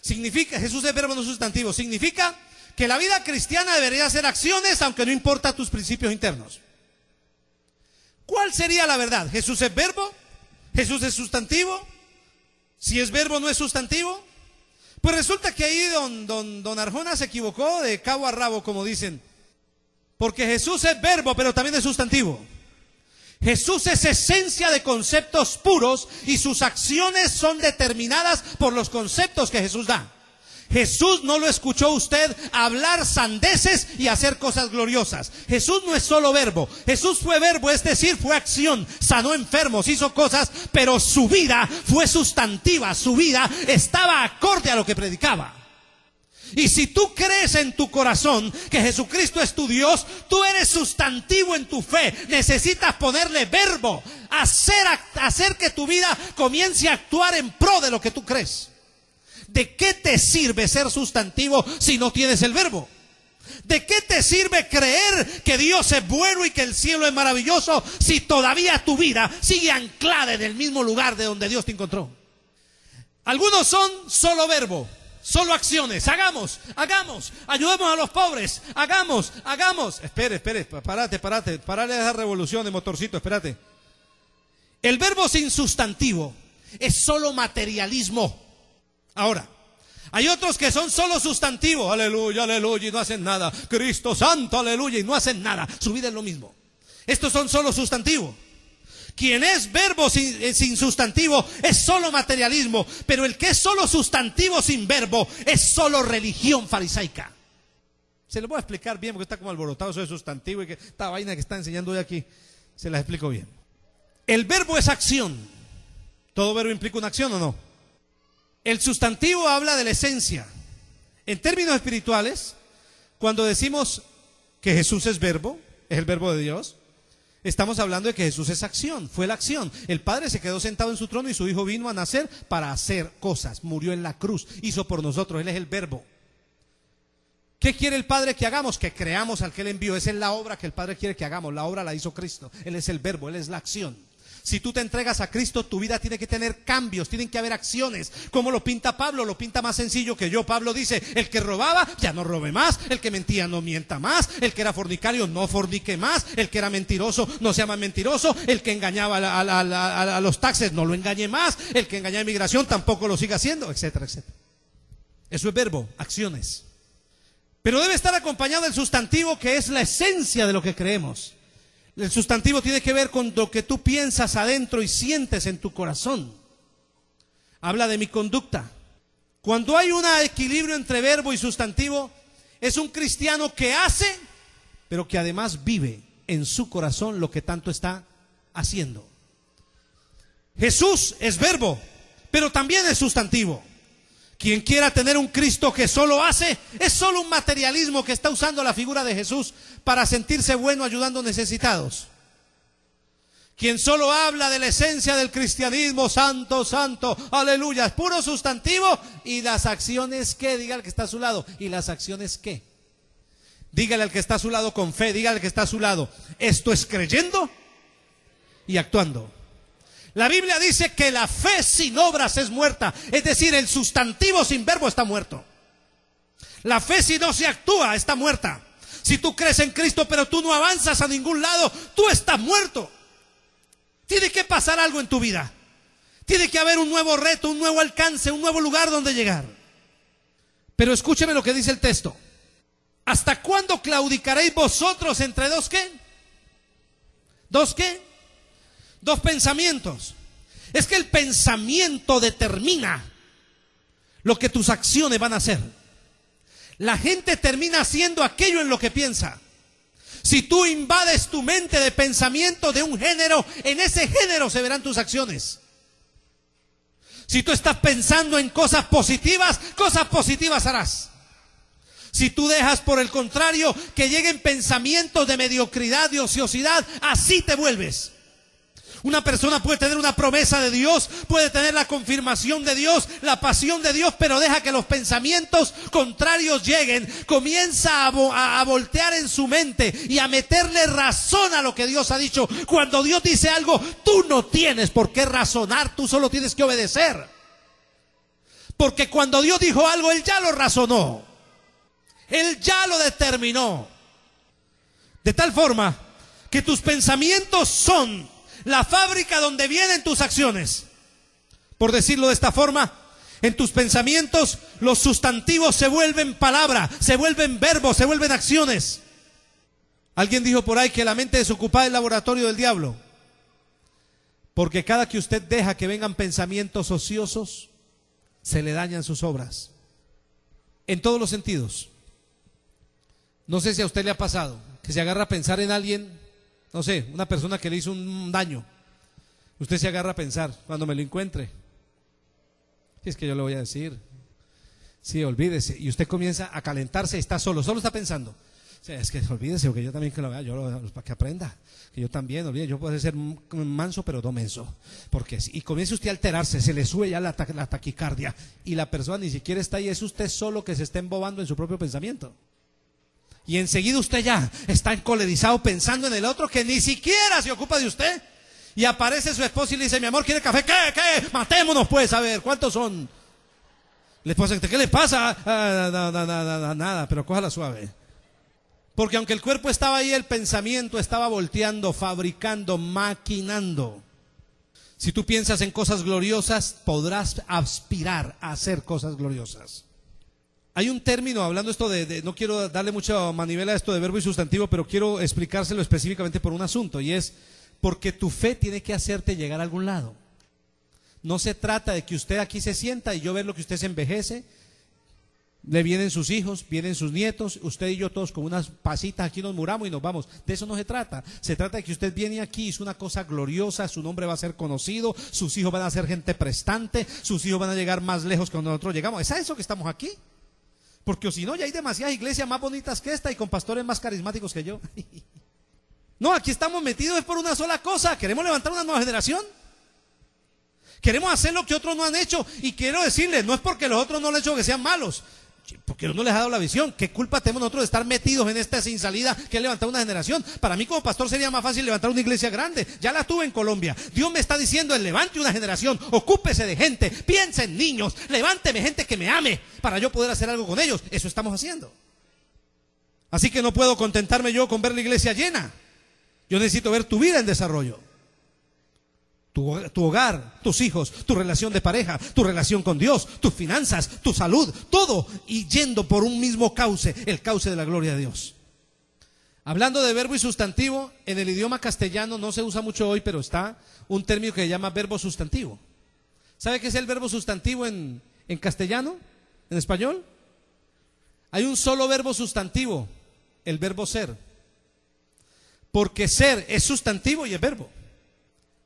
Significa, Jesús es verbo no sustantivo. Significa que la vida cristiana debería ser acciones aunque no importa tus principios internos. ¿Cuál sería la verdad? Jesús es verbo, Jesús es sustantivo, si es verbo, no es sustantivo. Pues resulta que ahí don, don, don Arjona se equivocó de cabo a rabo, como dicen. Porque Jesús es verbo, pero también es sustantivo. Jesús es esencia de conceptos puros y sus acciones son determinadas por los conceptos que Jesús da. Jesús no lo escuchó usted hablar sandeces y hacer cosas gloriosas. Jesús no es solo verbo. Jesús fue verbo, es decir, fue acción. Sanó enfermos, hizo cosas, pero su vida fue sustantiva. Su vida estaba acorde a lo que predicaba. Y si tú crees en tu corazón que Jesucristo es tu Dios, tú eres sustantivo en tu fe. Necesitas ponerle verbo, hacer, hacer que tu vida comience a actuar en pro de lo que tú crees. ¿De qué te sirve ser sustantivo si no tienes el verbo? ¿De qué te sirve creer que Dios es bueno y que el cielo es maravilloso si todavía tu vida sigue anclada en el mismo lugar de donde Dios te encontró? Algunos son solo verbo, solo acciones. Hagamos, hagamos, ayudemos a los pobres, hagamos, hagamos. Espere, espere, parate, parate, parale la esa revolución de motorcito, espérate. El verbo sin sustantivo es solo materialismo. Ahora, hay otros que son solo sustantivos, aleluya, aleluya, y no hacen nada. Cristo Santo, aleluya, y no hacen nada. Su vida es lo mismo. Estos son solo sustantivos. Quien es verbo eh, sin, sustantivo es solo materialismo, pero el que es solo sustantivo sin verbo es solo religión farisaica. Se lo voy a explicar bien porque está como alborotado eso sustantivo y que esta vaina que está enseñando hoy aquí, se la explico bien. El verbo es acción. Todo verbo implica una acción o no? El sustantivo habla de la esencia. En términos espirituales, cuando decimos que Jesús es verbo, es el verbo de Dios, estamos hablando de que Jesús es acción, fue la acción. El Padre se quedó sentado en su trono y su Hijo vino a nacer para hacer cosas, murió en la cruz, hizo por nosotros, Él es el verbo. ¿Qué quiere el Padre que hagamos? Que creamos al que Él envió. Esa es la obra que el Padre quiere que hagamos. La obra la hizo Cristo. Él es el verbo, Él es la acción. Si tú te entregas a Cristo, tu vida tiene que tener cambios, tienen que haber acciones. Como lo pinta Pablo, lo pinta más sencillo que yo. Pablo dice, el que robaba, ya no robe más. El que mentía, no mienta más. El que era fornicario, no fornique más. El que era mentiroso, no se más mentiroso. El que engañaba a, los taxes, no lo engañe más. El que engañaba a inmigración, tampoco lo siga haciendo, etcétera, etcétera. Eso es verbo, acciones. Pero debe estar acompañado del sustantivo que es la esencia de lo que creemos. El sustantivo tiene que ver con lo que tú piensas adentro y sientes en tu corazón. Habla de mi conducta. Cuando hay un equilibrio entre verbo y sustantivo, es un cristiano que hace, pero que además vive en su corazón lo que tanto está haciendo. Jesús es verbo, pero también es sustantivo. Quien quiera tener un Cristo que solo hace, es solo un materialismo que está usando la figura de Jesús para sentirse bueno ayudando necesitados. Quien solo habla de la esencia del cristianismo, santo, santo, aleluya, es puro sustantivo. ¿Y las acciones qué? Diga al que está a su lado. ¿Y las acciones qué? Dígale al que está a su lado con fe, dígale al que está a su lado, esto es creyendo y actuando. La Biblia dice que la fe sin obras es muerta, es decir, el sustantivo sin verbo está muerto. La fe si no se actúa está muerta. Si tú crees en Cristo pero tú no avanzas a ningún lado, tú estás muerto. Tiene que pasar algo en tu vida. Tiene que haber un nuevo reto, un nuevo alcance, un nuevo lugar donde llegar. Pero escúcheme lo que dice el texto. ¿Hasta cuándo claudicaréis vosotros entre dos qué? ¿Dos qué? Dos pensamientos. Es que el pensamiento determina lo que tus acciones van a hacer la gente termina haciendo aquello en lo que piensa. Si tú invades tu mente de pensamiento de un género, en ese género se verán tus acciones. Si tú estás pensando en cosas positivas, cosas positivas harás. Si tú dejas, por el contrario, que lleguen pensamientos de mediocridad, de ociosidad, así te vuelves. Una persona puede tener una promesa de Dios, puede tener la confirmación de Dios, la pasión de Dios, pero deja que los pensamientos contrarios lleguen. Comienza a, voltear en su mente y a meterle razón a lo que Dios ha dicho. Cuando Dios dice algo, tú no tienes por qué razonar, tú solo tienes que obedecer. Porque cuando Dios dijo algo, Él ya lo razonó. Él ya lo determinó. De tal forma que tus pensamientos son la fábrica donde vienen tus acciones. Por decirlo de esta forma, en tus pensamientos los sustantivos se vuelven palabra, se vuelven verbos, se vuelven acciones. Alguien dijo por ahí que la mente desocupada es el laboratorio del diablo. Porque cada que usted deja que vengan pensamientos ociosos, se le dañan sus obras. En todos los sentidos. No sé si a usted le ha pasado que se agarra a pensar en alguien no sé, una persona que le hizo un daño. Usted se agarra a pensar cuando me lo encuentre. es que yo le voy a decir. Sí, olvídese. Y usted comienza a calentarse, está solo, solo está pensando. es que olvídese, porque yo también que lo vea, yo lo, pues, para que aprenda. Que yo también, olvídese, yo puedo ser manso, pero no menso. Porque, y comienza usted a alterarse, se le sube ya la, la taquicardia. Y la persona ni siquiera está ahí, es usted solo que se está embobando en su propio pensamiento. Y enseguida usted ya está encolerizado pensando en el otro que ni siquiera se ocupa de usted. Y aparece su esposo y le dice, mi amor, ¿quiere café? ¿Qué? ¿Qué? Matémonos pues, a ver, ¿cuántos son? La esposa, ¿qué le pasa? Ah, nada, nada, nada, nada, nada, pero cójala suave. Porque aunque el cuerpo estaba ahí, el pensamiento estaba volteando, fabricando, maquinando. Si tú piensas en cosas gloriosas, podrás aspirar a hacer cosas gloriosas. Hay un término, hablando esto de, no quiero darle mucha manivela a esto de verbo y sustantivo, pero quiero explicárselo específicamente por un asunto, y es porque tu fe tiene que hacerte llegar a algún lado. No se trata de que usted aquí se sienta y yo ver lo que usted se envejece, le vienen sus hijos, vienen sus nietos, usted y yo todos con unas pasitas aquí nos muramos y nos vamos. De eso no se trata. Se trata de que usted viene aquí, es una cosa gloriosa, su nombre va a ser conocido, sus hijos van a ser gente prestante, sus hijos van a llegar más lejos que cuando nosotros llegamos. ¿Es a eso que estamos aquí? porque si no, ya hay demasiadas iglesias más bonitas que esta y con pastores más carismáticos que yo. [LAUGHS] No, aquí estamos metidos es por una sola cosa. Queremos levantar una nueva generación. Queremos hacer lo que otros no han hecho. Y quiero decirles, no es porque los otros no lo han hecho que sean malos. Porque Dios no les ha dado la visión. ¿Qué culpa tenemos nosotros de estar metidos en esta sin salida que ha levantado una generación? Para mí como pastor sería más fácil levantar una iglesia grande. Ya la tuve en Colombia. Dios me está diciendo, levante una generación, ocúpese de gente, piense en niños, levánteme gente que me ame para yo poder hacer algo con ellos. Eso estamos haciendo. Así que no puedo contentarme yo con ver la iglesia llena. Yo necesito ver tu vida en desarrollo. Tu, hogar, tus hijos, tu relación de pareja, tu relación con Dios, tus finanzas, tu salud, todo, y yendo por un mismo cauce, el cauce de la gloria de Dios. Hablando de verbo y sustantivo, en el idioma castellano no se usa mucho hoy, pero está un término que se llama verbo sustantivo. ¿Sabe qué es el verbo sustantivo en, en castellano? ¿En español? Hay un solo verbo sustantivo, el verbo ser. Porque ser es sustantivo y es verbo.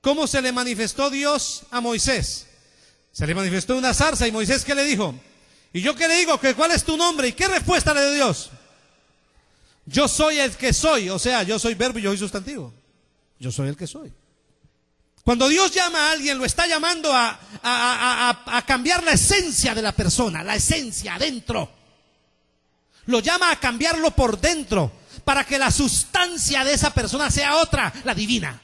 ¿Cómo se le manifestó Dios a Moisés? Se le manifestó una zarza y Moisés ¿qué le dijo? ¿Y yo qué le digo? ¿Que ¿Cuál es tu nombre? ¿Y qué respuesta le dio Dios? Yo soy el que soy, o sea, yo soy verbo y yo soy sustantivo. Yo soy el que soy. Cuando Dios llama a alguien, lo está llamando a, cambiar la esencia de la persona, la esencia adentro. Lo llama a cambiarlo por dentro, para que la sustancia de esa persona sea otra, la divina.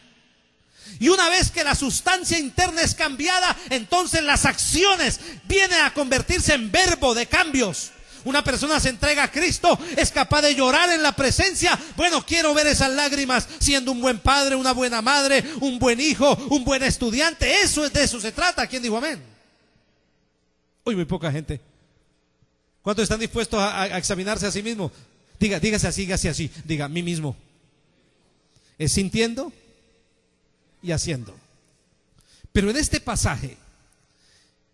Y una vez que la sustancia interna es cambiada, entonces las acciones vienen a convertirse en verbo de cambios. Una persona se entrega a Cristo, es capaz de llorar en la presencia. Bueno, quiero ver esas lágrimas siendo un buen padre, una buena madre, un buen hijo, un buen estudiante. Eso es de eso se trata. ¿Quién dijo amén? Hoy muy poca gente. ¿Cuántos están dispuestos a, examinarse a sí mismos? Diga, dígase así, dígase así. Diga, mí mismo. ¿Es sintiendo? y haciendo. Pero en este pasaje,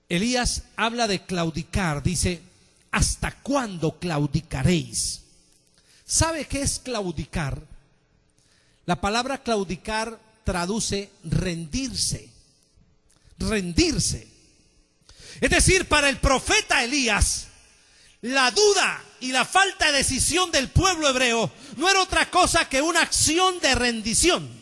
Elías habla de claudicar, dice, ¿hasta cuándo claudicaréis? ¿Sabe qué es claudicar? La palabra claudicar traduce rendirse, rendirse. Es decir, para el profeta Elías, la duda y la falta de decisión del pueblo hebreo no era otra cosa que una acción de rendición.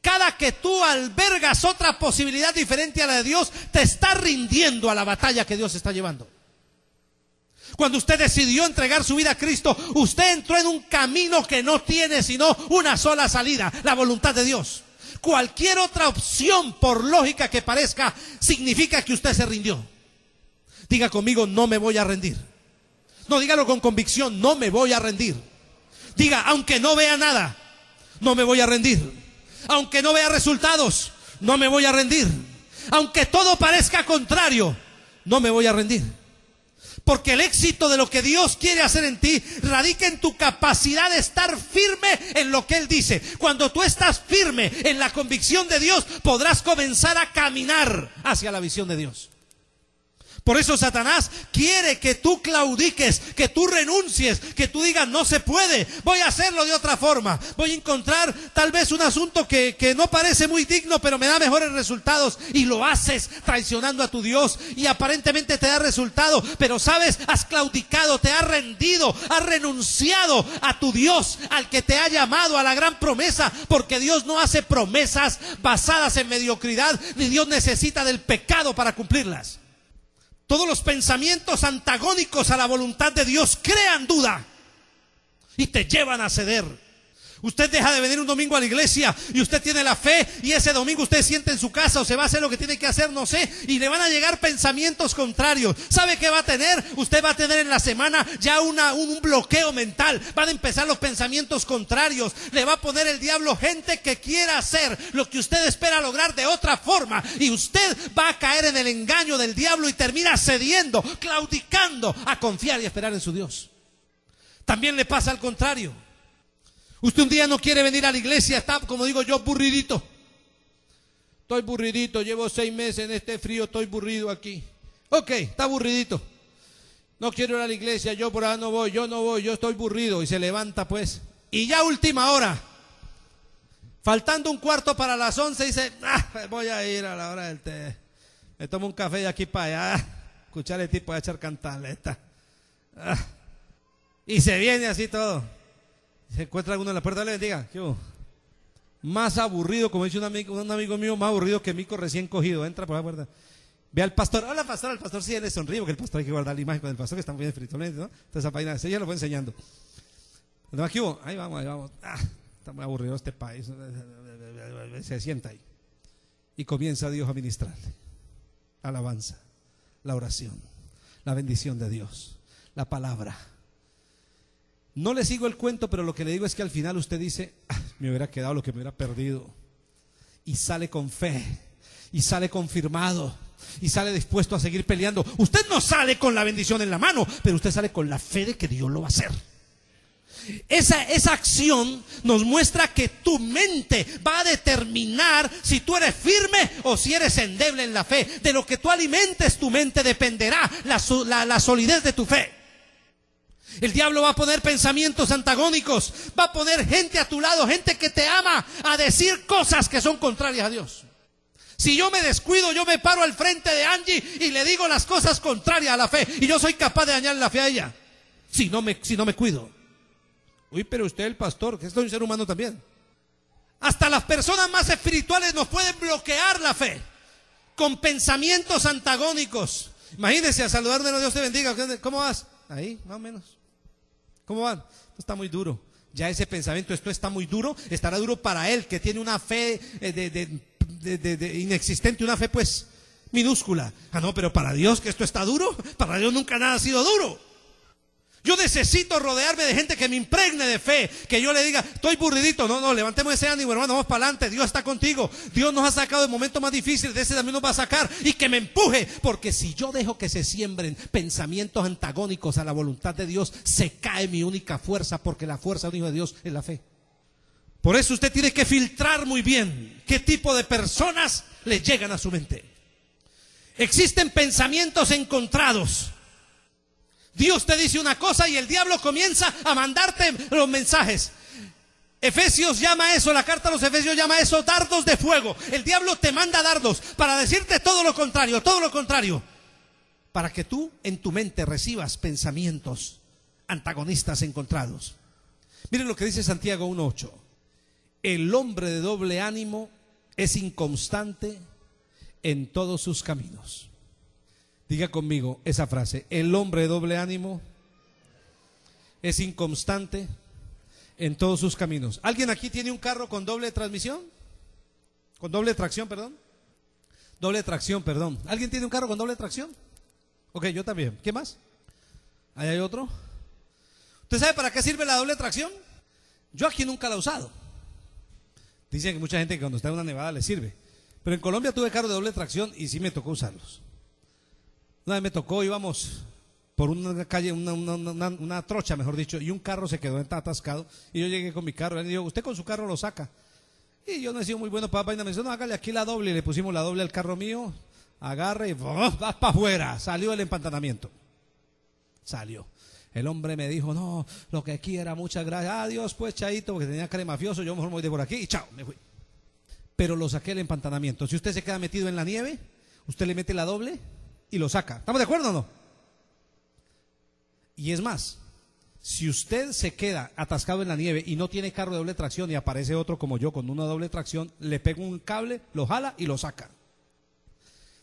Cada que tú albergas otra posibilidad diferente a la de Dios, te está rindiendo a la batalla que Dios está llevando. Cuando usted decidió entregar su vida a Cristo, usted entró en un camino que no tiene sino una sola salida, la voluntad de Dios. Cualquier otra opción, por lógica que parezca, significa que usted se rindió. Diga conmigo, no me voy a rendir. No, dígalo con convicción, no me voy a rendir. Diga, aunque no vea nada, no me voy a rendir. Aunque no vea resultados, no me voy a rendir. Aunque todo parezca contrario, no me voy a rendir. Porque el éxito de lo que Dios quiere hacer en ti radica en tu capacidad de estar firme en lo que Él dice. Cuando tú estás firme en la convicción de Dios, podrás comenzar a caminar hacia la visión de Dios. Por eso Satanás quiere que tú claudiques, que tú renuncies, que tú digas, no se puede, voy a hacerlo de otra forma, voy a encontrar tal vez un asunto que, que no parece muy digno, pero me da mejores resultados y lo haces traicionando a tu Dios y aparentemente te da resultado, pero sabes, has claudicado, te has rendido, has renunciado a tu Dios, al que te ha llamado a la gran promesa, porque Dios no hace promesas basadas en mediocridad, ni Dios necesita del pecado para cumplirlas. Todos los pensamientos antagónicos a la voluntad de Dios crean duda y te llevan a ceder. Usted deja de venir un domingo a la iglesia y usted tiene la fe y ese domingo usted siente en su casa o se va a hacer lo que tiene que hacer, no sé, y le van a llegar pensamientos contrarios. ¿Sabe qué va a tener? Usted va a tener en la semana ya una, un, bloqueo mental. Van a empezar los pensamientos contrarios. Le va a poner el diablo gente que quiera hacer lo que usted espera lograr de otra forma y usted va a caer en el engaño del diablo y termina cediendo, claudicando a confiar y esperar en su Dios. También le pasa al contrario. Usted un día no quiere venir a la iglesia, está, como digo yo, burridito. Estoy burridito, llevo seis meses en este frío, estoy aburrido aquí. Ok, está aburridito. No quiero ir a la iglesia, yo por ahora no voy, yo no voy, yo estoy aburrido Y se levanta pues. Y ya última hora, faltando un cuarto para las once, dice, ah, voy a ir a la hora del té. Me tomo un café de aquí para allá. Ah, escuchar el tipo de echar cantaleta. Ah. Y se viene así todo. Se encuentra alguno en la puerta, le bendiga. ¿Qué Más aburrido, como dice un amigo, un amigo mío, más aburrido que mico recién cogido. Entra por la puerta. Ve al pastor, hola pastor, al pastor sí le sonríe, que el pastor hay que guardar la imagen con el pastor, que está muy bien espiritualmente, ¿no? Entonces esa página, ella lo fue enseñando. hubo? Ahí vamos, ahí vamos. Ah, está muy aburrido este país. Se sienta ahí. Y comienza Dios a ministrarle. Alabanza, la oración, la bendición de Dios, la palabra no le sigo el cuento, pero lo que le digo es que al final usted dice, ah, me hubiera quedado lo que me hubiera perdido. Y sale con fe, y sale confirmado, y sale dispuesto a seguir peleando. Usted no sale con la bendición en la mano, pero usted sale con la fe de que Dios lo va a hacer. Esa, esa acción nos muestra que tu mente va a determinar si tú eres firme o si eres endeble en la fe. De lo que tú alimentes tu mente dependerá la solidez de tu fe. El diablo va a poner pensamientos antagónicos, va a poner gente a tu lado, gente que te ama, a decir cosas que son contrarias a Dios. Si yo me descuido, yo me paro al frente de Angie y le digo las cosas contrarias a la fe y yo soy capaz de dañar la fe a ella si no me, si no me cuido. Uy, pero usted el pastor, que es un ser humano también. Hasta las personas más espirituales nos pueden bloquear la fe con pensamientos antagónicos. imagínese a saludarme, Dios te bendiga. ¿Cómo vas? Ahí, más o menos. ¿Cómo van? Esto está muy duro. Ya ese pensamiento, esto está muy duro, estará duro para él, que tiene una fe eh, de, inexistente, una fe pues minúscula. Ah, no, pero para Dios que esto está duro, para Dios nunca nada ha sido duro. Yo necesito rodearme de gente que me impregne de fe, que yo le diga, estoy burridito, no, no, levantemos ese ánimo, hermano, vamos para adelante, Dios está contigo, Dios nos ha sacado de momento más difícil, de ese también nos va a sacar y que me empuje, porque si yo dejo que se siembren pensamientos antagónicos a la voluntad de Dios, se cae mi única fuerza, porque la fuerza única hijo de Dios es la fe. Por eso usted tiene que filtrar muy bien qué tipo de personas le llegan a su mente. Existen pensamientos encontrados Dios te dice una cosa y el diablo comienza a mandarte los mensajes. Efesios llama eso, la carta de los Efesios llama eso dardos de fuego. El diablo te manda dardos para decirte todo lo contrario, todo lo contrario. Para que tú en tu mente recibas pensamientos antagonistas encontrados. Miren lo que dice Santiago 1.8. El hombre de doble ánimo es inconstante en todos sus caminos. Diga conmigo esa frase. El hombre de doble ánimo es inconstante en todos sus caminos. ¿Alguien aquí tiene un carro con doble transmisión? Con doble tracción, perdón. Doble tracción, perdón. ¿Alguien tiene un carro con doble tracción? Ok, yo también. ¿Qué más? Ahí hay otro. ¿Usted sabe para qué sirve la doble tracción? Yo aquí nunca la he usado. Dicen que mucha gente que cuando está en una nevada le sirve. Pero en Colombia tuve carros de doble tracción y sí me tocó usarlos. Una vez me tocó, íbamos por una calle, una, trocha, mejor dicho, y un carro se quedó atascado. Y yo llegué con mi carro. le digo usted con su carro lo saca. Y yo no he sido muy bueno para y Me dice, no, hágale aquí la doble. Y le pusimos la doble al carro mío. Agarre y va para afuera. Salió el empantanamiento. Salió. El hombre me dijo, no, lo que quiera, muchas gracias. Adiós, pues, chaito, porque tenía cara de mafioso. Yo mejor me voy de por aquí y chao, me fui. Pero lo saqué el empantanamiento. Si usted se queda metido en la nieve, usted le mete la doble y lo saca. ¿Estamos de acuerdo o no? Y es más, si usted se queda atascado en la nieve y no tiene carro de doble tracción y aparece otro como yo con una doble tracción, le pega un cable, lo jala y lo saca.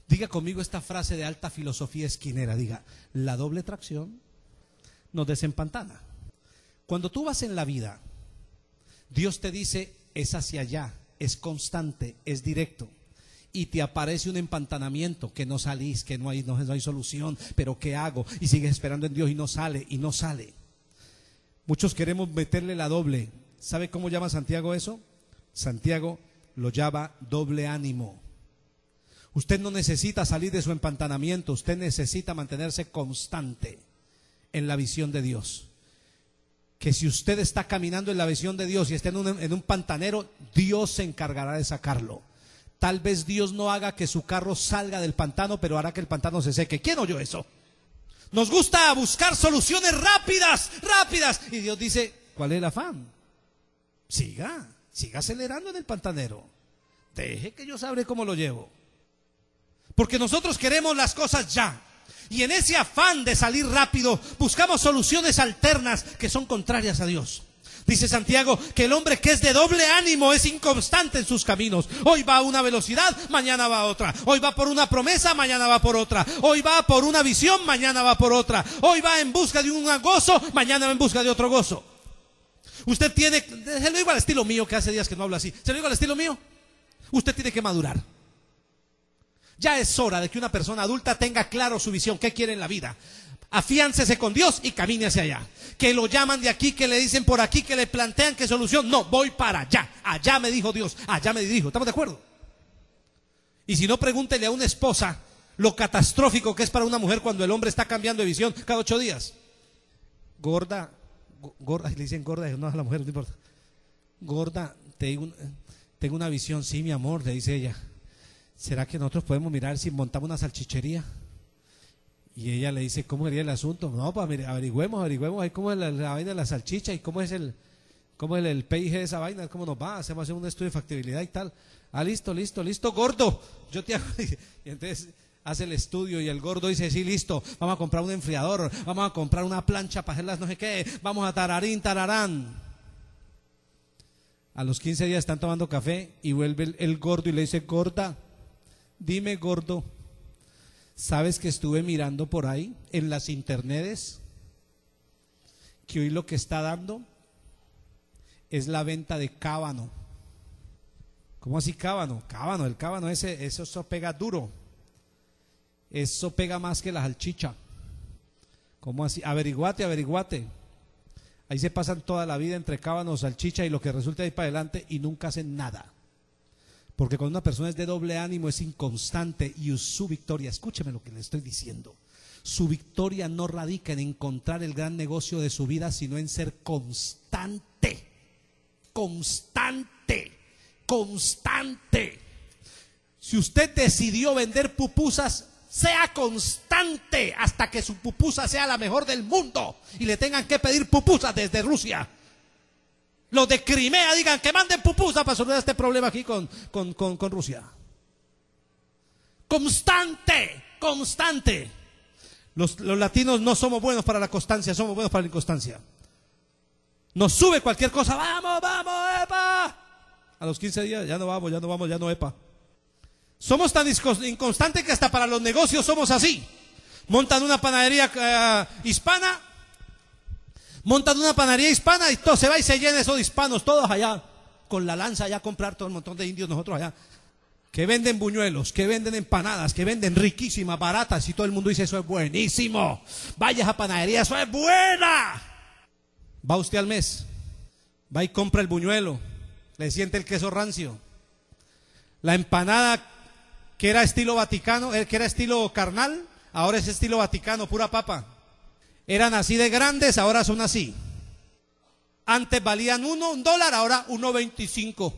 Diga conmigo esta frase de alta filosofía esquinera, diga, la doble tracción nos desempantana. Cuando tú vas en la vida, Dios te dice, es hacia allá, es constante, es directo y te aparece un empantanamiento, que no salís, que no hay, no, hay solución, pero ¿qué hago? Y sigues esperando en Dios y no sale, y no sale. Muchos queremos meterle la doble. ¿Sabe cómo llama Santiago eso? Santiago lo llama doble ánimo. Usted no necesita salir de su empantanamiento, usted necesita mantenerse constante en la visión de Dios. Que si usted está caminando en la visión de Dios y está en un, en un pantanero, Dios se encargará de sacarlo. Tal vez Dios no haga que su carro salga del pantano, pero hará que el pantano se seque. ¿Quién oyó eso? Nos gusta buscar soluciones rápidas, rápidas. Y Dios dice, ¿cuál es el afán? Siga, siga acelerando en el pantanero. Deje que yo sabré cómo lo llevo. Porque nosotros queremos las cosas ya. Y en ese afán de salir rápido, buscamos soluciones alternas que son contrarias a Dios. Dice Santiago que el hombre que es de doble ánimo es inconstante en sus caminos. Hoy va a una velocidad, mañana va a otra. Hoy va por una promesa, mañana va por otra. Hoy va por una visión, mañana va por otra. Hoy va en busca de un gozo, mañana va en busca de otro gozo. Usted tiene, se lo digo al estilo mío, que hace días que no hablo así. Se lo digo al estilo mío. Usted tiene que madurar. Ya es hora de que una persona adulta tenga claro su visión, qué quiere en la vida afiáncese con Dios y camine hacia allá. Que lo llaman de aquí, que le dicen por aquí, que le plantean qué solución. No, voy para allá. Allá me dijo Dios, allá me dijo. ¿Estamos de acuerdo? Y si no, pregúntele a una esposa lo catastrófico que es para una mujer cuando el hombre está cambiando de visión cada ocho días. Gorda, gorda, le dicen gorda, no a la mujer, no importa. Gorda, tengo una visión, sí, mi amor, le dice ella. ¿Será que nosotros podemos mirar si montamos una salchichería? Y ella le dice, ¿cómo sería el asunto? No, pues averigüemos, averigüemos ahí cómo es la, vaina de la salchicha y cómo es el, cómo es el, de esa vaina, cómo nos va, hacemos un estudio de factibilidad y tal. Ah, listo, listo, listo, gordo. Yo te hago. [LAUGHS] Y entonces hace el estudio y el gordo dice, sí, listo, vamos a comprar un enfriador, vamos a comprar una plancha para hacer no sé qué, vamos a tararín, tararán. A los 15 días están tomando café y vuelve el gordo y le dice, gorda, dime gordo, ¿Sabes que estuve mirando por ahí, en las internetes que hoy lo que está dando es la venta de cábano? ¿Cómo así cábano? Cábano, el cábano ese, eso, pega duro. Eso pega más que la salchicha. ¿Cómo así? Averiguate, averiguate. Ahí se pasan toda la vida entre cábano, salchicha y lo que resulta ahí para adelante y nunca hacen nada. Porque cuando una persona es de doble ánimo es inconstante y su victoria, escúcheme lo que le estoy diciendo, su victoria no radica en encontrar el gran negocio de su vida, sino en ser constante, constante, constante. Si usted decidió vender pupusas, sea constante hasta que su pupusa sea la mejor del mundo y le tengan que pedir pupusas desde Rusia. Los de Crimea digan que manden pupusa para solucionar este problema aquí con, con, Rusia. Constante, constante. Los, latinos no somos buenos para la constancia, somos buenos para la inconstancia. Nos sube cualquier cosa, vamos, vamos, epa. A los 15 días ya no vamos, ya no vamos, ya no epa. Somos tan inconstantes que hasta para los negocios somos así. Montan una panadería eh, hispana Montan una panadería hispana y todo se va y se llena esos hispanos, todos allá, con la lanza allá a comprar todo un montón de indios, nosotros allá. Que venden buñuelos, que venden empanadas, que venden riquísimas, baratas, y todo el mundo dice eso es buenísimo. Vaya a panadería, eso es buena. Va usted al mes, va y compra el buñuelo, le siente el queso rancio. La empanada que era estilo vaticano, eh, que era estilo carnal, ahora es estilo vaticano, pura papa eran así de grandes, ahora son así. Antes valían uno, un dólar, ahora 1.25.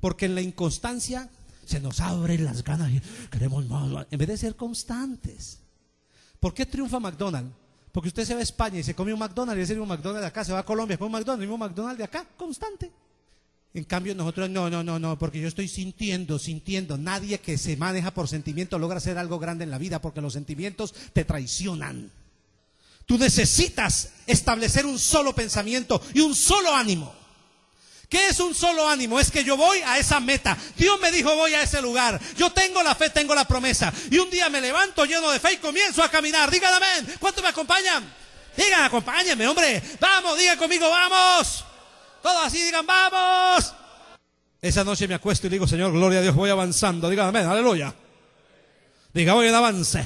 Porque en la inconstancia se nos abren las ganas y queremos más. En vez de ser constantes. ¿Por qué triunfa McDonald's? Porque usted se va a España y se come un McDonald's y ese un McDonald's de acá, se va a Colombia, come un McDonald's y un McDonald's de acá, constante. En cambio nosotros, no, no, no, no, porque yo estoy sintiendo, sintiendo. Nadie que se maneja por sentimiento logra hacer algo grande en la vida porque los sentimientos te traicionan. Tú necesitas establecer un solo pensamiento y un solo ánimo. ¿Qué es un solo ánimo? Es que yo voy a esa meta. Dios me dijo voy a ese lugar. Yo tengo la fe, tengo la promesa. Y un día me levanto lleno de fe y comienzo a caminar. Digan amén. ¿Cuántos me acompañan? Digan, acompáñenme, hombre. Vamos, digan conmigo, vamos. Todos así digan, vamos. Esa noche me acuesto y digo, Señor, gloria a Dios, voy avanzando. dígame amén, aleluya. Diga, voy en avance.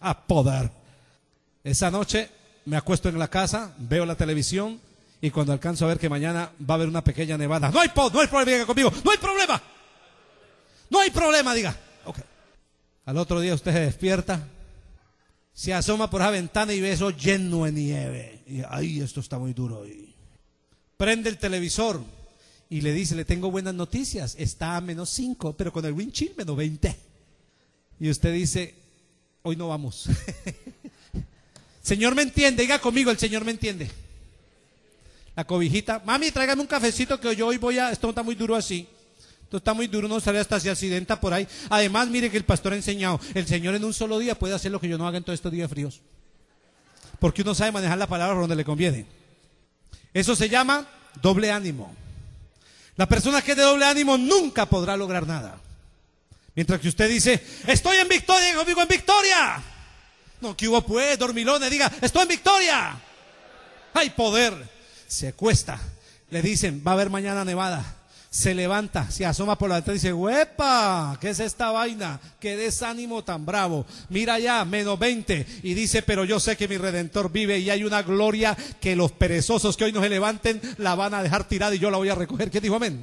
A poder. Esa noche me acuesto en la casa, veo la televisión y cuando alcanzo a ver que mañana va a haber una pequeña nevada, no hay no hay problema, diga conmigo, no hay problema. No hay problema, diga. Okay. Al otro día usted se despierta, se asoma por la ventana y ve eso lleno de nieve. Y ay, esto está muy duro Prende el televisor y le dice, le tengo buenas noticias, está a menos 5, pero con el wind chill menos 20. Y usted dice, hoy no vamos. [LAUGHS] Señor me entiende, diga conmigo, el Señor me entiende. La cobijita, mami, tráigame un cafecito que yo hoy voy a, esto está muy duro así. Esto está muy duro, no sale hasta si accidenta por ahí. Además, mire que el pastor ha enseñado, el Señor en un solo día puede hacer lo que yo no haga en todos estos días fríos. Porque uno sabe manejar la palabra por donde le conviene. Eso se llama doble ánimo. La persona que es de doble ánimo nunca podrá lograr nada. Mientras que usted dice, estoy en victoria, conmigo en victoria. No, que hubo pues, dormilones, diga, estoy en victoria. Hay poder. Se cuesta. Le dicen, va a haber mañana nevada. Se levanta, se asoma por la ventana y dice, ¡huepa! ¿Qué es esta vaina? ¡Qué desánimo tan bravo! Mira ya, menos 20. Y dice, pero yo sé que mi redentor vive y hay una gloria que los perezosos que hoy no se levanten la van a dejar tirada y yo la voy a recoger. ¿Qué dijo amén?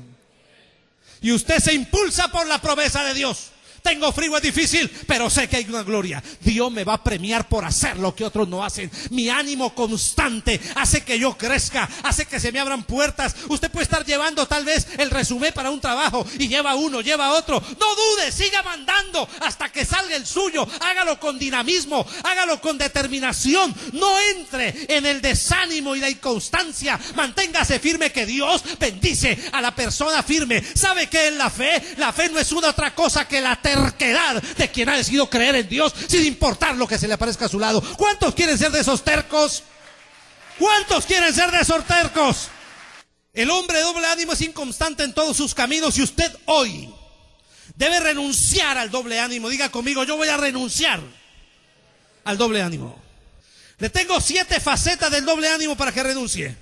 Y usted se impulsa por la promesa de Dios tengo frío, es difícil, pero sé que hay una gloria. Dios me va a premiar por hacer lo que otros no hacen. Mi ánimo constante hace que yo crezca, hace que se me abran puertas. Usted puede estar llevando tal vez el resumen para un trabajo y lleva uno, lleva otro. No dude, siga mandando hasta que salga el suyo. Hágalo con dinamismo, hágalo con determinación. No entre en el desánimo y la inconstancia. Manténgase firme que Dios bendice a la persona firme. ¿Sabe qué es la fe? La fe no es una otra cosa que la de quien ha decidido creer en Dios sin importar lo que se le aparezca a su lado. ¿Cuántos quieren ser de esos tercos? ¿Cuántos quieren ser de esos tercos? El hombre de doble ánimo es inconstante en todos sus caminos y usted hoy debe renunciar al doble ánimo. Diga conmigo, yo voy a renunciar al doble ánimo. Le tengo siete facetas del doble ánimo para que renuncie.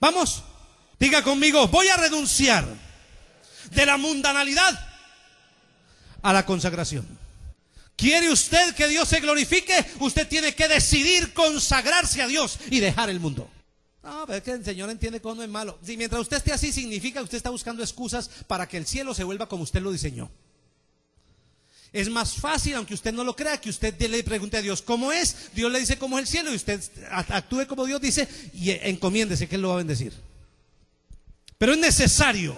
Vamos, diga conmigo, voy a renunciar de la mundanalidad a la consagración. ¿Quiere usted que Dios se glorifique? Usted tiene que decidir consagrarse a Dios y dejar el mundo. No, pero que el Señor entiende cómo es malo. Si mientras usted esté así, significa que usted está buscando excusas para que el cielo se vuelva como usted lo diseñó. Es más fácil, aunque usted no lo crea, que usted le pregunte a Dios cómo es. Dios le dice cómo es el cielo y usted actúe como Dios dice y encomiéndese que Él lo va a bendecir. Pero es necesario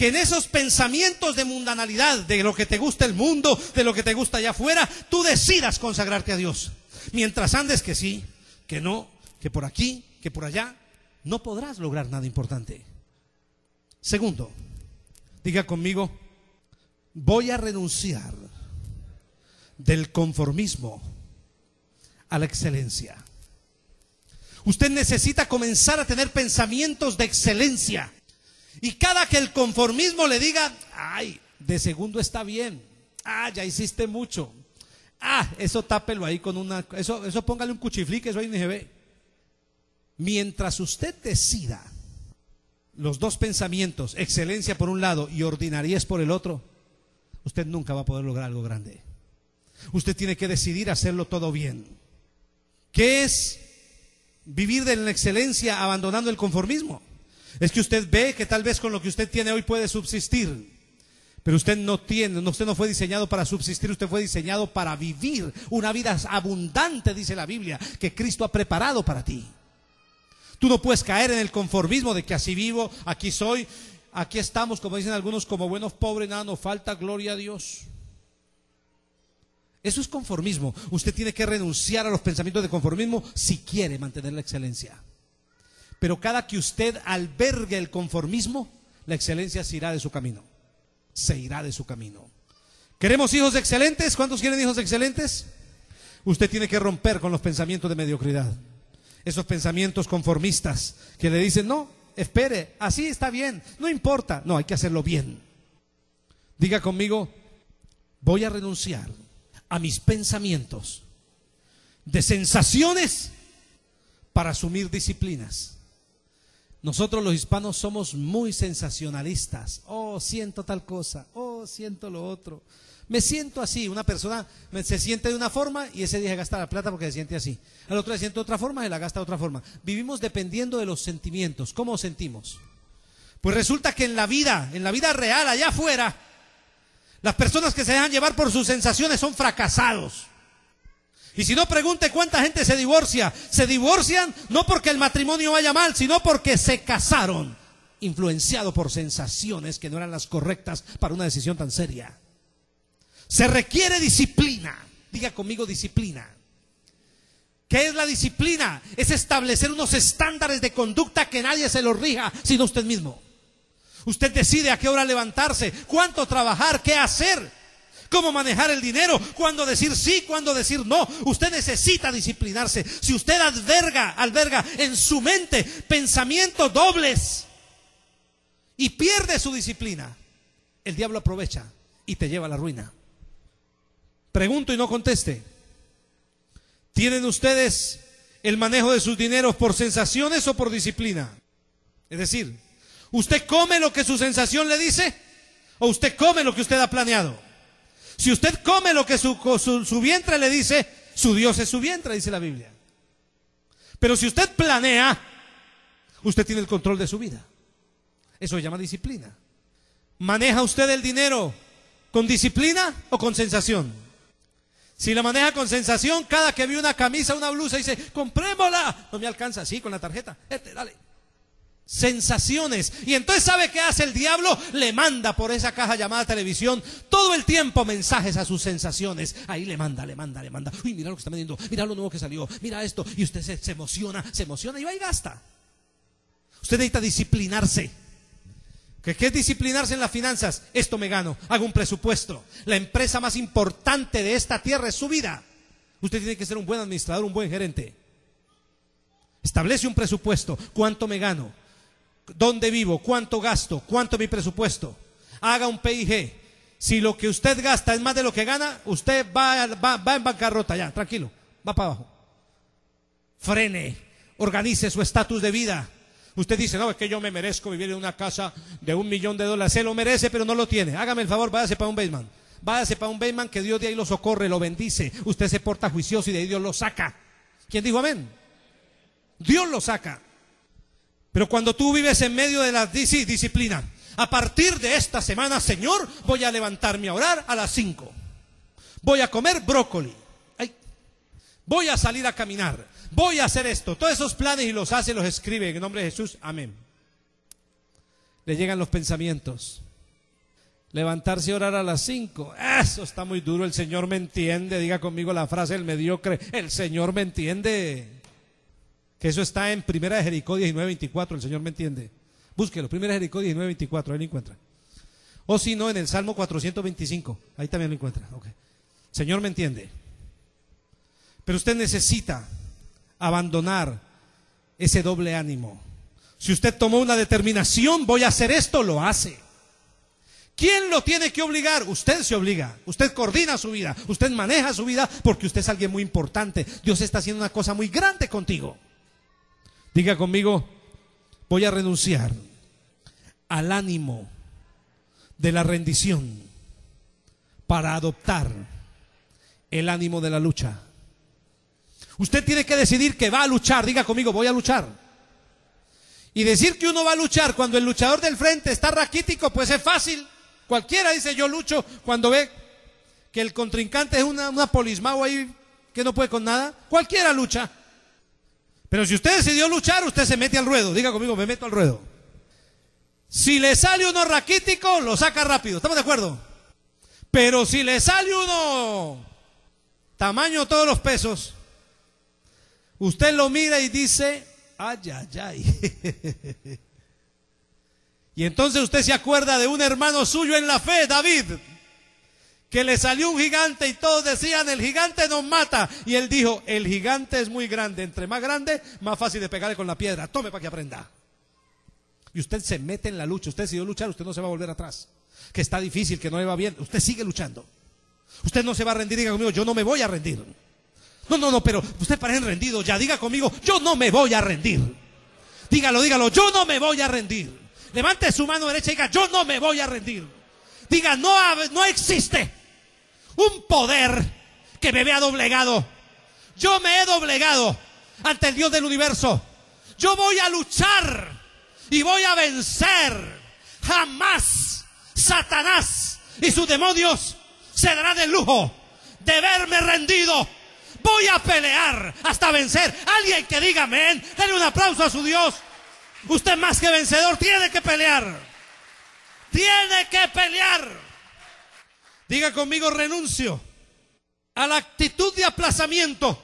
que en esos pensamientos de mundanalidad, de lo que te gusta el mundo, de lo que te gusta allá afuera, tú decidas consagrarte a Dios. Mientras andes que sí, que no, que por aquí, que por allá, no podrás lograr nada importante. Segundo, diga conmigo, voy a renunciar del conformismo a la excelencia. Usted necesita comenzar a tener pensamientos de excelencia. Y cada que el conformismo le diga, ay, de segundo está bien, ah, ya hiciste mucho, ah, eso tápelo ahí con una, eso, eso póngale un cuchiflique, eso ahí ni se Mientras usted decida los dos pensamientos, excelencia por un lado y ordinariez por el otro, usted nunca va a poder lograr algo grande. Usted tiene que decidir hacerlo todo bien. ¿Qué es vivir de la excelencia abandonando el conformismo? Es que usted ve que tal vez con lo que usted tiene hoy puede subsistir. Pero usted no tiene, usted no fue diseñado para subsistir, usted fue diseñado para vivir una vida abundante, dice la Biblia, que Cristo ha preparado para ti. Tú no puedes caer en el conformismo de que así vivo, aquí soy, aquí estamos, como dicen algunos, como buenos pobres, nada nos falta, gloria a Dios. Eso es conformismo. Usted tiene que renunciar a los pensamientos de conformismo si quiere mantener la excelencia. Pero cada que usted albergue el conformismo, la excelencia se irá de su camino. Se irá de su camino. ¿Queremos hijos excelentes? ¿Cuántos quieren hijos excelentes? Usted tiene que romper con los pensamientos de mediocridad. Esos pensamientos conformistas que le dicen, no, espere, así está bien, no importa. No, hay que hacerlo bien. Diga conmigo, voy a renunciar a mis pensamientos de sensaciones para asumir disciplinas nosotros los hispanos somos muy sensacionalistas. Oh, siento tal cosa. Oh, siento lo otro. Me siento así. Una persona se siente de una forma y ese día gasta la plata porque se siente así. Al otro se siente de otra forma y la gasta de otra forma. Vivimos dependiendo de los sentimientos. ¿Cómo sentimos? Pues resulta que en la vida, en la vida real, allá afuera, las personas que se dejan llevar por sus sensaciones son fracasados. Y si no, pregunte cuánta gente se divorcia. Se divorcian no porque el matrimonio vaya mal, sino porque se casaron, influenciado por sensaciones que no eran las correctas para una decisión tan seria. Se requiere disciplina. Diga conmigo disciplina. ¿Qué es la disciplina? Es establecer unos estándares de conducta que nadie se los rija, sino usted mismo. Usted decide a qué hora levantarse, cuánto trabajar, qué hacer cómo manejar el dinero, cuándo decir sí, cuándo decir no. Usted necesita disciplinarse. Si usted alberga, alberga en su mente pensamientos dobles y pierde su disciplina, el diablo aprovecha y te lleva a la ruina. Pregunto y no conteste. ¿Tienen ustedes el manejo de sus dineros por sensaciones o por disciplina? Es decir, ¿usted come lo que su sensación le dice o usted come lo que usted ha planeado? Si usted come lo que su, vientre le dice, su Dios es su vientre, dice la Biblia. Pero si usted planea, usted tiene el control de su vida. Eso se llama disciplina. ¿Maneja usted el dinero con disciplina o con sensación? Si la maneja con sensación, cada que ve una camisa, una blusa, dice, comprémosla. No me alcanza, sí, con la tarjeta. Este, dale sensaciones. Y entonces sabe qué hace el diablo, le manda por esa caja llamada televisión todo el tiempo mensajes a sus sensaciones. Ahí le manda, le manda, le manda. Uy, mira lo que está vendiendo, mira lo nuevo que salió, mira esto. Y usted se, emociona, se emociona y va y gasta. Usted necesita disciplinarse. que ¿Qué, es disciplinarse en las finanzas? Esto me gano, hago un presupuesto. La empresa más importante de esta tierra es su vida. Usted tiene que ser un buen administrador, un buen gerente. Establece un presupuesto. ¿Cuánto me gano? dónde vivo, cuánto gasto, cuánto mi presupuesto. Haga un PIG. Si lo que usted gasta es más de lo que gana, usted va, en bancarrota ya, tranquilo, va para abajo. Frene, organice su estatus de vida. Usted dice, no, es que yo me merezco vivir en una casa de un millón de dólares. Se lo merece, pero no lo tiene. Hágame el favor, váyase para un basement. Váyase para un basement que Dios de ahí lo socorre, lo bendice. Usted se porta juicioso y de ahí Dios lo saca. ¿Quién dijo amén? Dios lo saca. Pero cuando tú vives en medio de la disciplina, a partir de esta semana, Señor, voy a levantarme a orar a las 5. Voy a comer brócoli. Voy a salir a caminar. Voy a hacer esto. Todos esos planes y los hace, los escribe. En nombre de Jesús, amén. Le llegan los pensamientos. Levantarse y orar a las 5. Eso está muy duro. El Señor me entiende. Diga conmigo la frase, el mediocre. El Señor me entiende que eso está en Primera de Jericó 19.24, el Señor me entiende. Búsquelo, Primera de Jericó 19.24, ahí lo encuentra. O si no, en el Salmo 425, ahí también lo encuentra. Señor me entiende. Pero usted necesita abandonar ese doble ánimo. Si usted tomó una determinación, voy a hacer esto, lo hace. ¿Quién lo tiene que obligar? Usted se obliga, usted coordina su vida, usted maneja su vida porque usted es alguien muy importante. Dios está haciendo una cosa muy grande contigo. Diga conmigo, voy a renunciar al ánimo de la rendición para adoptar el ánimo de la lucha. Usted tiene que decidir que va a luchar. Diga conmigo, voy a luchar. Y decir que uno va a luchar cuando el luchador del frente está raquítico, pues es fácil. Cualquiera dice yo lucho cuando ve que el contrincante es una, una polismao ahí que no puede con nada. Cualquiera lucha. Pero si usted decidió luchar, usted se mete al ruedo. Diga conmigo, me meto al ruedo. Si le sale uno raquítico, lo saca rápido. ¿Estamos de acuerdo? Pero si le sale uno tamaño todos los pesos, usted lo mira y dice, ay, ay, ay. [LAUGHS] y entonces usted se acuerda de un hermano suyo en la fe, David que le salió un gigante y todos decían, el gigante nos mata. Y él dijo, el gigante es muy grande, entre más grande, más fácil de pegarle con la piedra. Tome para que aprenda. Y usted se mete en la lucha, usted decidió luchar, usted no se va a volver atrás. Que está difícil, que no le va bien, usted sigue luchando. Usted no se va a rendir, diga conmigo, yo no me voy a rendir. No, no, no, pero usted parece rendido ya, diga conmigo, yo no me voy a rendir. Dígalo, dígalo, yo no me voy a rendir. Levante su mano derecha y diga, yo no me voy a rendir. Diga, no, no existe un poder que me vea doblegado. Yo me he doblegado ante el Dios del universo. Yo voy a luchar y voy a vencer. Jamás Satanás y sus demonios se darán el lujo de verme rendido. Voy a pelear hasta vencer. Alguien que diga amén, denle un aplauso a su Dios. Usted más que vencedor tiene que pelear. Tiene que pelear. Diga conmigo, renuncio a la actitud de aplazamiento.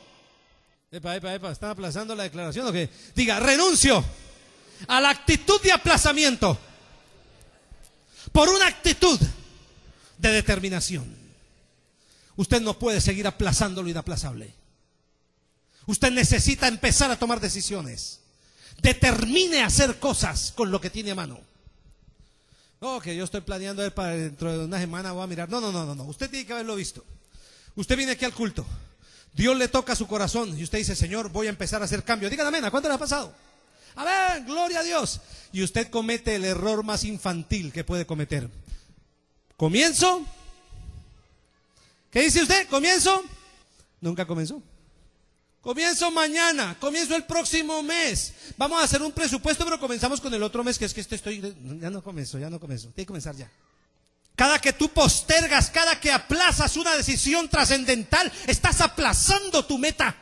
Epa, epa, epa, ¿están aplazando la declaración o qué? Diga, renuncio a la actitud de aplazamiento por una actitud de determinación. Usted no puede seguir aplazándolo lo inaplazable. Usted necesita empezar a tomar decisiones. Determine hacer cosas con lo que tiene a mano que yo estoy planeando para dentro de una semana voy a mirar. No, no, no, no, no. Usted tiene que haberlo visto. Usted viene aquí al culto. Dios le toca su corazón y usted dice, Señor, voy a empezar a hacer cambio. díganme ¿a cuánto le ha pasado? Amén, gloria a Dios. Y usted comete el error más infantil que puede cometer. Comienzo. ¿Qué dice usted? Comienzo. Nunca comenzó. Comienzo mañana, comienzo el próximo mes. Vamos a hacer un presupuesto, pero comenzamos con el otro mes, que es que este estoy, ya no comienzo, ya no comienzo, Tienes que comenzar ya. Cada que tú postergas, cada que aplazas una decisión trascendental, estás aplazando tu meta.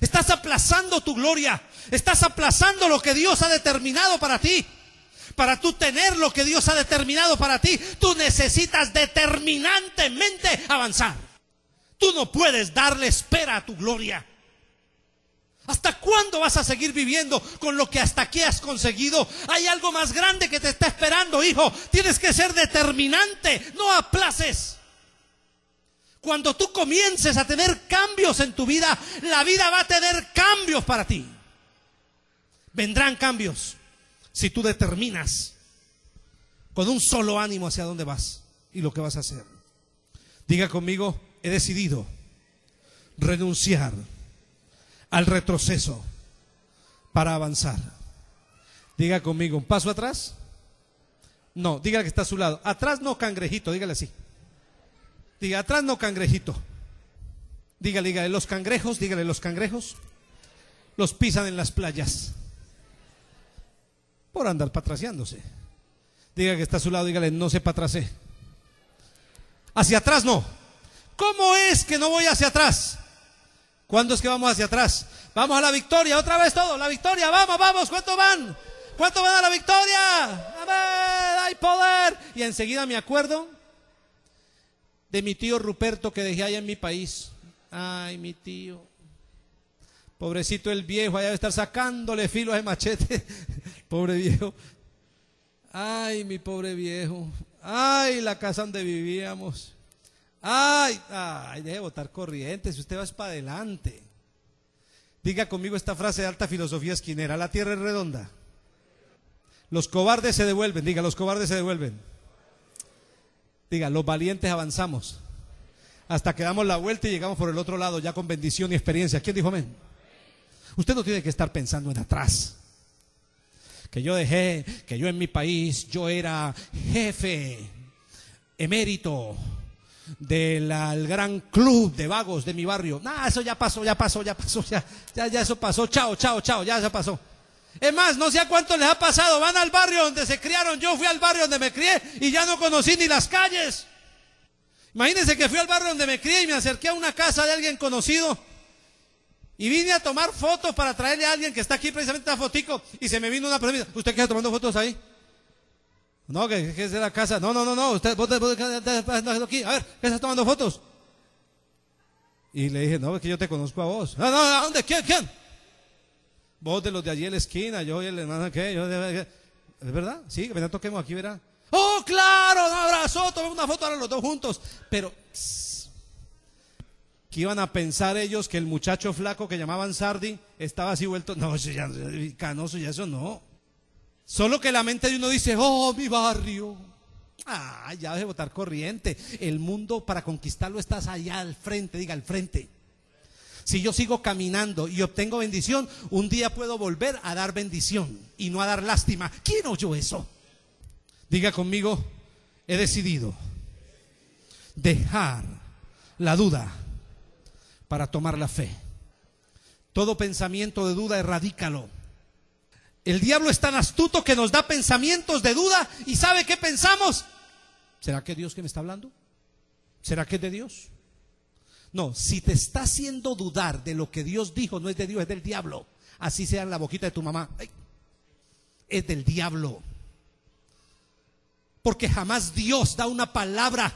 Estás aplazando tu gloria. Estás aplazando lo que Dios ha determinado para ti. Para tú tener lo que Dios ha determinado para ti, tú necesitas determinantemente avanzar. Tú no puedes darle espera a tu gloria. ¿Hasta cuándo vas a seguir viviendo con lo que hasta aquí has conseguido? Hay algo más grande que te está esperando, hijo. Tienes que ser determinante, no aplaces. Cuando tú comiences a tener cambios en tu vida, la vida va a tener cambios para ti. Vendrán cambios si tú determinas con un solo ánimo hacia dónde vas y lo que vas a hacer. Diga conmigo, he decidido renunciar al retroceso para avanzar. Diga conmigo, un paso atrás. No, dígale que está a su lado. Atrás no cangrejito, dígale así. Diga, atrás no cangrejito. Dígale, dígale, los cangrejos, dígale, los cangrejos los pisan en las playas por andar patraseándose. Diga que está a su lado, dígale, no se patrase Hacia atrás no. ¿Cómo es que no voy hacia atrás? ¿Cuándo es que vamos hacia atrás? Vamos a la victoria, otra vez todo, la victoria, vamos, vamos, ¿cuánto van? ¿Cuánto van a la victoria? A ver, ¡Hay poder! Y enseguida me acuerdo de mi tío Ruperto que dejé allá en mi país. Ay, mi tío. Pobrecito el viejo, allá debe estar sacándole filos de machete. [LAUGHS] pobre viejo. Ay, mi pobre viejo. Ay, la casa donde vivíamos. Ay, ay, deje votar corriente, si usted va es para adelante. Diga conmigo esta frase de alta filosofía esquinera, la tierra es redonda. Los cobardes se devuelven, diga, los cobardes se devuelven. Diga, los valientes avanzamos. Hasta que damos la vuelta y llegamos por el otro lado ya con bendición y experiencia. ¿Quién dijo amén? Usted no tiene que estar pensando en atrás. Que yo dejé, que yo en mi país, yo era jefe, emérito, del gran club de vagos de mi barrio. nada eso ya pasó, ya pasó, ya pasó, ya, ya, ya eso pasó. Chao, chao, chao, ya se pasó. Es más, no sé a cuánto les ha pasado. Van al barrio donde se criaron. Yo fui al barrio donde me crié y ya no conocí ni las calles. Imagínense que fui al barrio donde me crié y me acerqué a una casa de alguien conocido. Y vine a tomar fotos para traerle a alguien que está aquí precisamente a fotico. Y se me vino una pregunta. ¿Usted qué está tomando fotos ahí? No, que, es de la casa. No, no, no, no. Usted, vos, vos, aquí. A ver, ¿qué estás tomando fotos? Y le dije, no, es que yo te conozco a vos. No, no, ¿a dónde? ¿Quién? ¿Quién? Vos de los de allí en la esquina, yo y el hermano ¿Es verdad? Sí, que toquemos aquí, verá. ¡Oh, claro! Un abrazo, tomemos una foto ahora los dos juntos. Pero, ¿qué iban a pensar ellos que el muchacho flaco que llamaban Sardi estaba así vuelto? No, ya, canoso, ya eso no. Solo que la mente de uno dice, oh, mi barrio. Ah, ya de botar corriente. El mundo para conquistarlo estás allá al frente, diga al frente. Si yo sigo caminando y obtengo bendición, un día puedo volver a dar bendición y no a dar lástima. ¿Quién oyó eso? Diga conmigo, he decidido dejar la duda para tomar la fe. Todo pensamiento de duda erradícalo el diablo es tan astuto que nos da pensamientos de duda y sabe qué pensamos. ¿Será que Dios que me está hablando? ¿Será que es de Dios? No, si te está haciendo dudar de lo que Dios dijo, no es de Dios, es del diablo. Así sea en la boquita de tu mamá. es del diablo. Porque jamás Dios da una palabra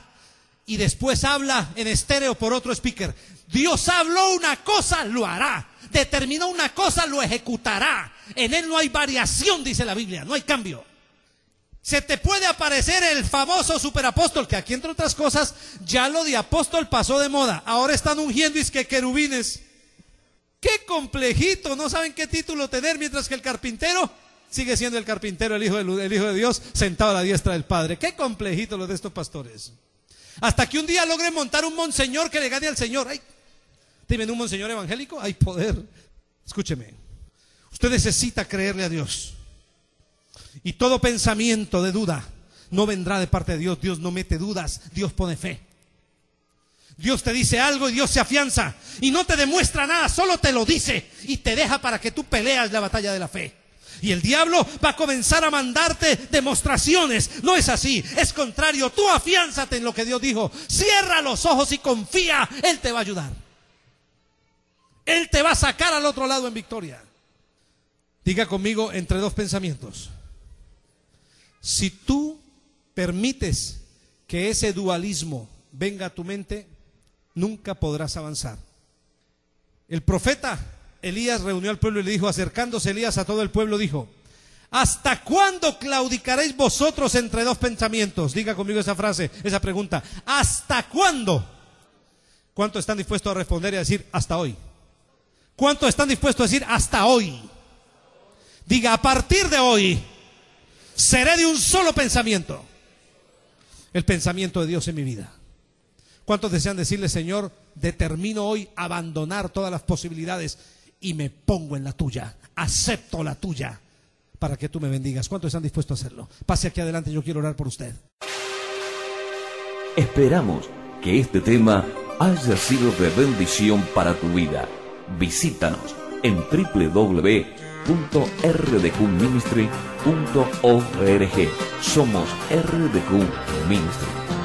y después habla en estéreo por otro speaker. Dios habló una cosa, lo hará. Determinó una cosa, lo ejecutará. En Él no hay variación, dice la Biblia, no hay cambio. Se te puede aparecer el famoso superapóstol, que aquí entre otras cosas ya lo de apóstol pasó de moda. Ahora están ungiendo y es que querubines. Qué complejito, no saben qué título tener, mientras que el carpintero sigue siendo el carpintero, el hijo, de, hijo de Dios, sentado a la diestra del Padre. Qué complejito lo de estos pastores. Hasta que un día logren montar un monseñor que le gane al Señor. Ay, tienen un monseñor evangélico, hay poder. Escúcheme. Usted necesita creerle a Dios. Y todo pensamiento de duda no vendrá de parte de Dios. Dios no mete dudas, Dios pone fe. Dios te dice algo y Dios se afianza y no te demuestra nada, solo te lo dice y te deja para que tú peleas la batalla de la fe. Y el diablo va a comenzar a mandarte demostraciones. No es así, es contrario. Tú afiánzate en lo que Dios dijo. Cierra los ojos y confía, Él te va a ayudar. Él te va a sacar al otro lado en victoria. Diga conmigo entre dos pensamientos. Si tú permites que ese dualismo venga a tu mente, nunca podrás avanzar. El profeta Elías reunió al pueblo y le dijo, acercándose Elías a todo el pueblo, dijo, ¿hasta cuándo claudicaréis vosotros entre dos pensamientos? Diga conmigo esa frase, esa pregunta. ¿Hasta cuándo? ¿Cuánto están dispuestos a responder y a decir hasta hoy? ¿Cuánto están dispuestos a decir hasta hoy? Diga, a partir de hoy, seré de un solo pensamiento. El pensamiento de Dios en mi vida. ¿Cuántos desean decirle, Señor, determino hoy abandonar todas las posibilidades y me pongo en la tuya? Acepto la tuya para que tú me bendigas. ¿Cuántos están dispuestos a hacerlo? Pase aquí adelante, yo quiero orar por usted. Esperamos que este tema haya sido de bendición para tu vida. Visítanos en www www.rdqministry.org. Somos RDQ Ministry.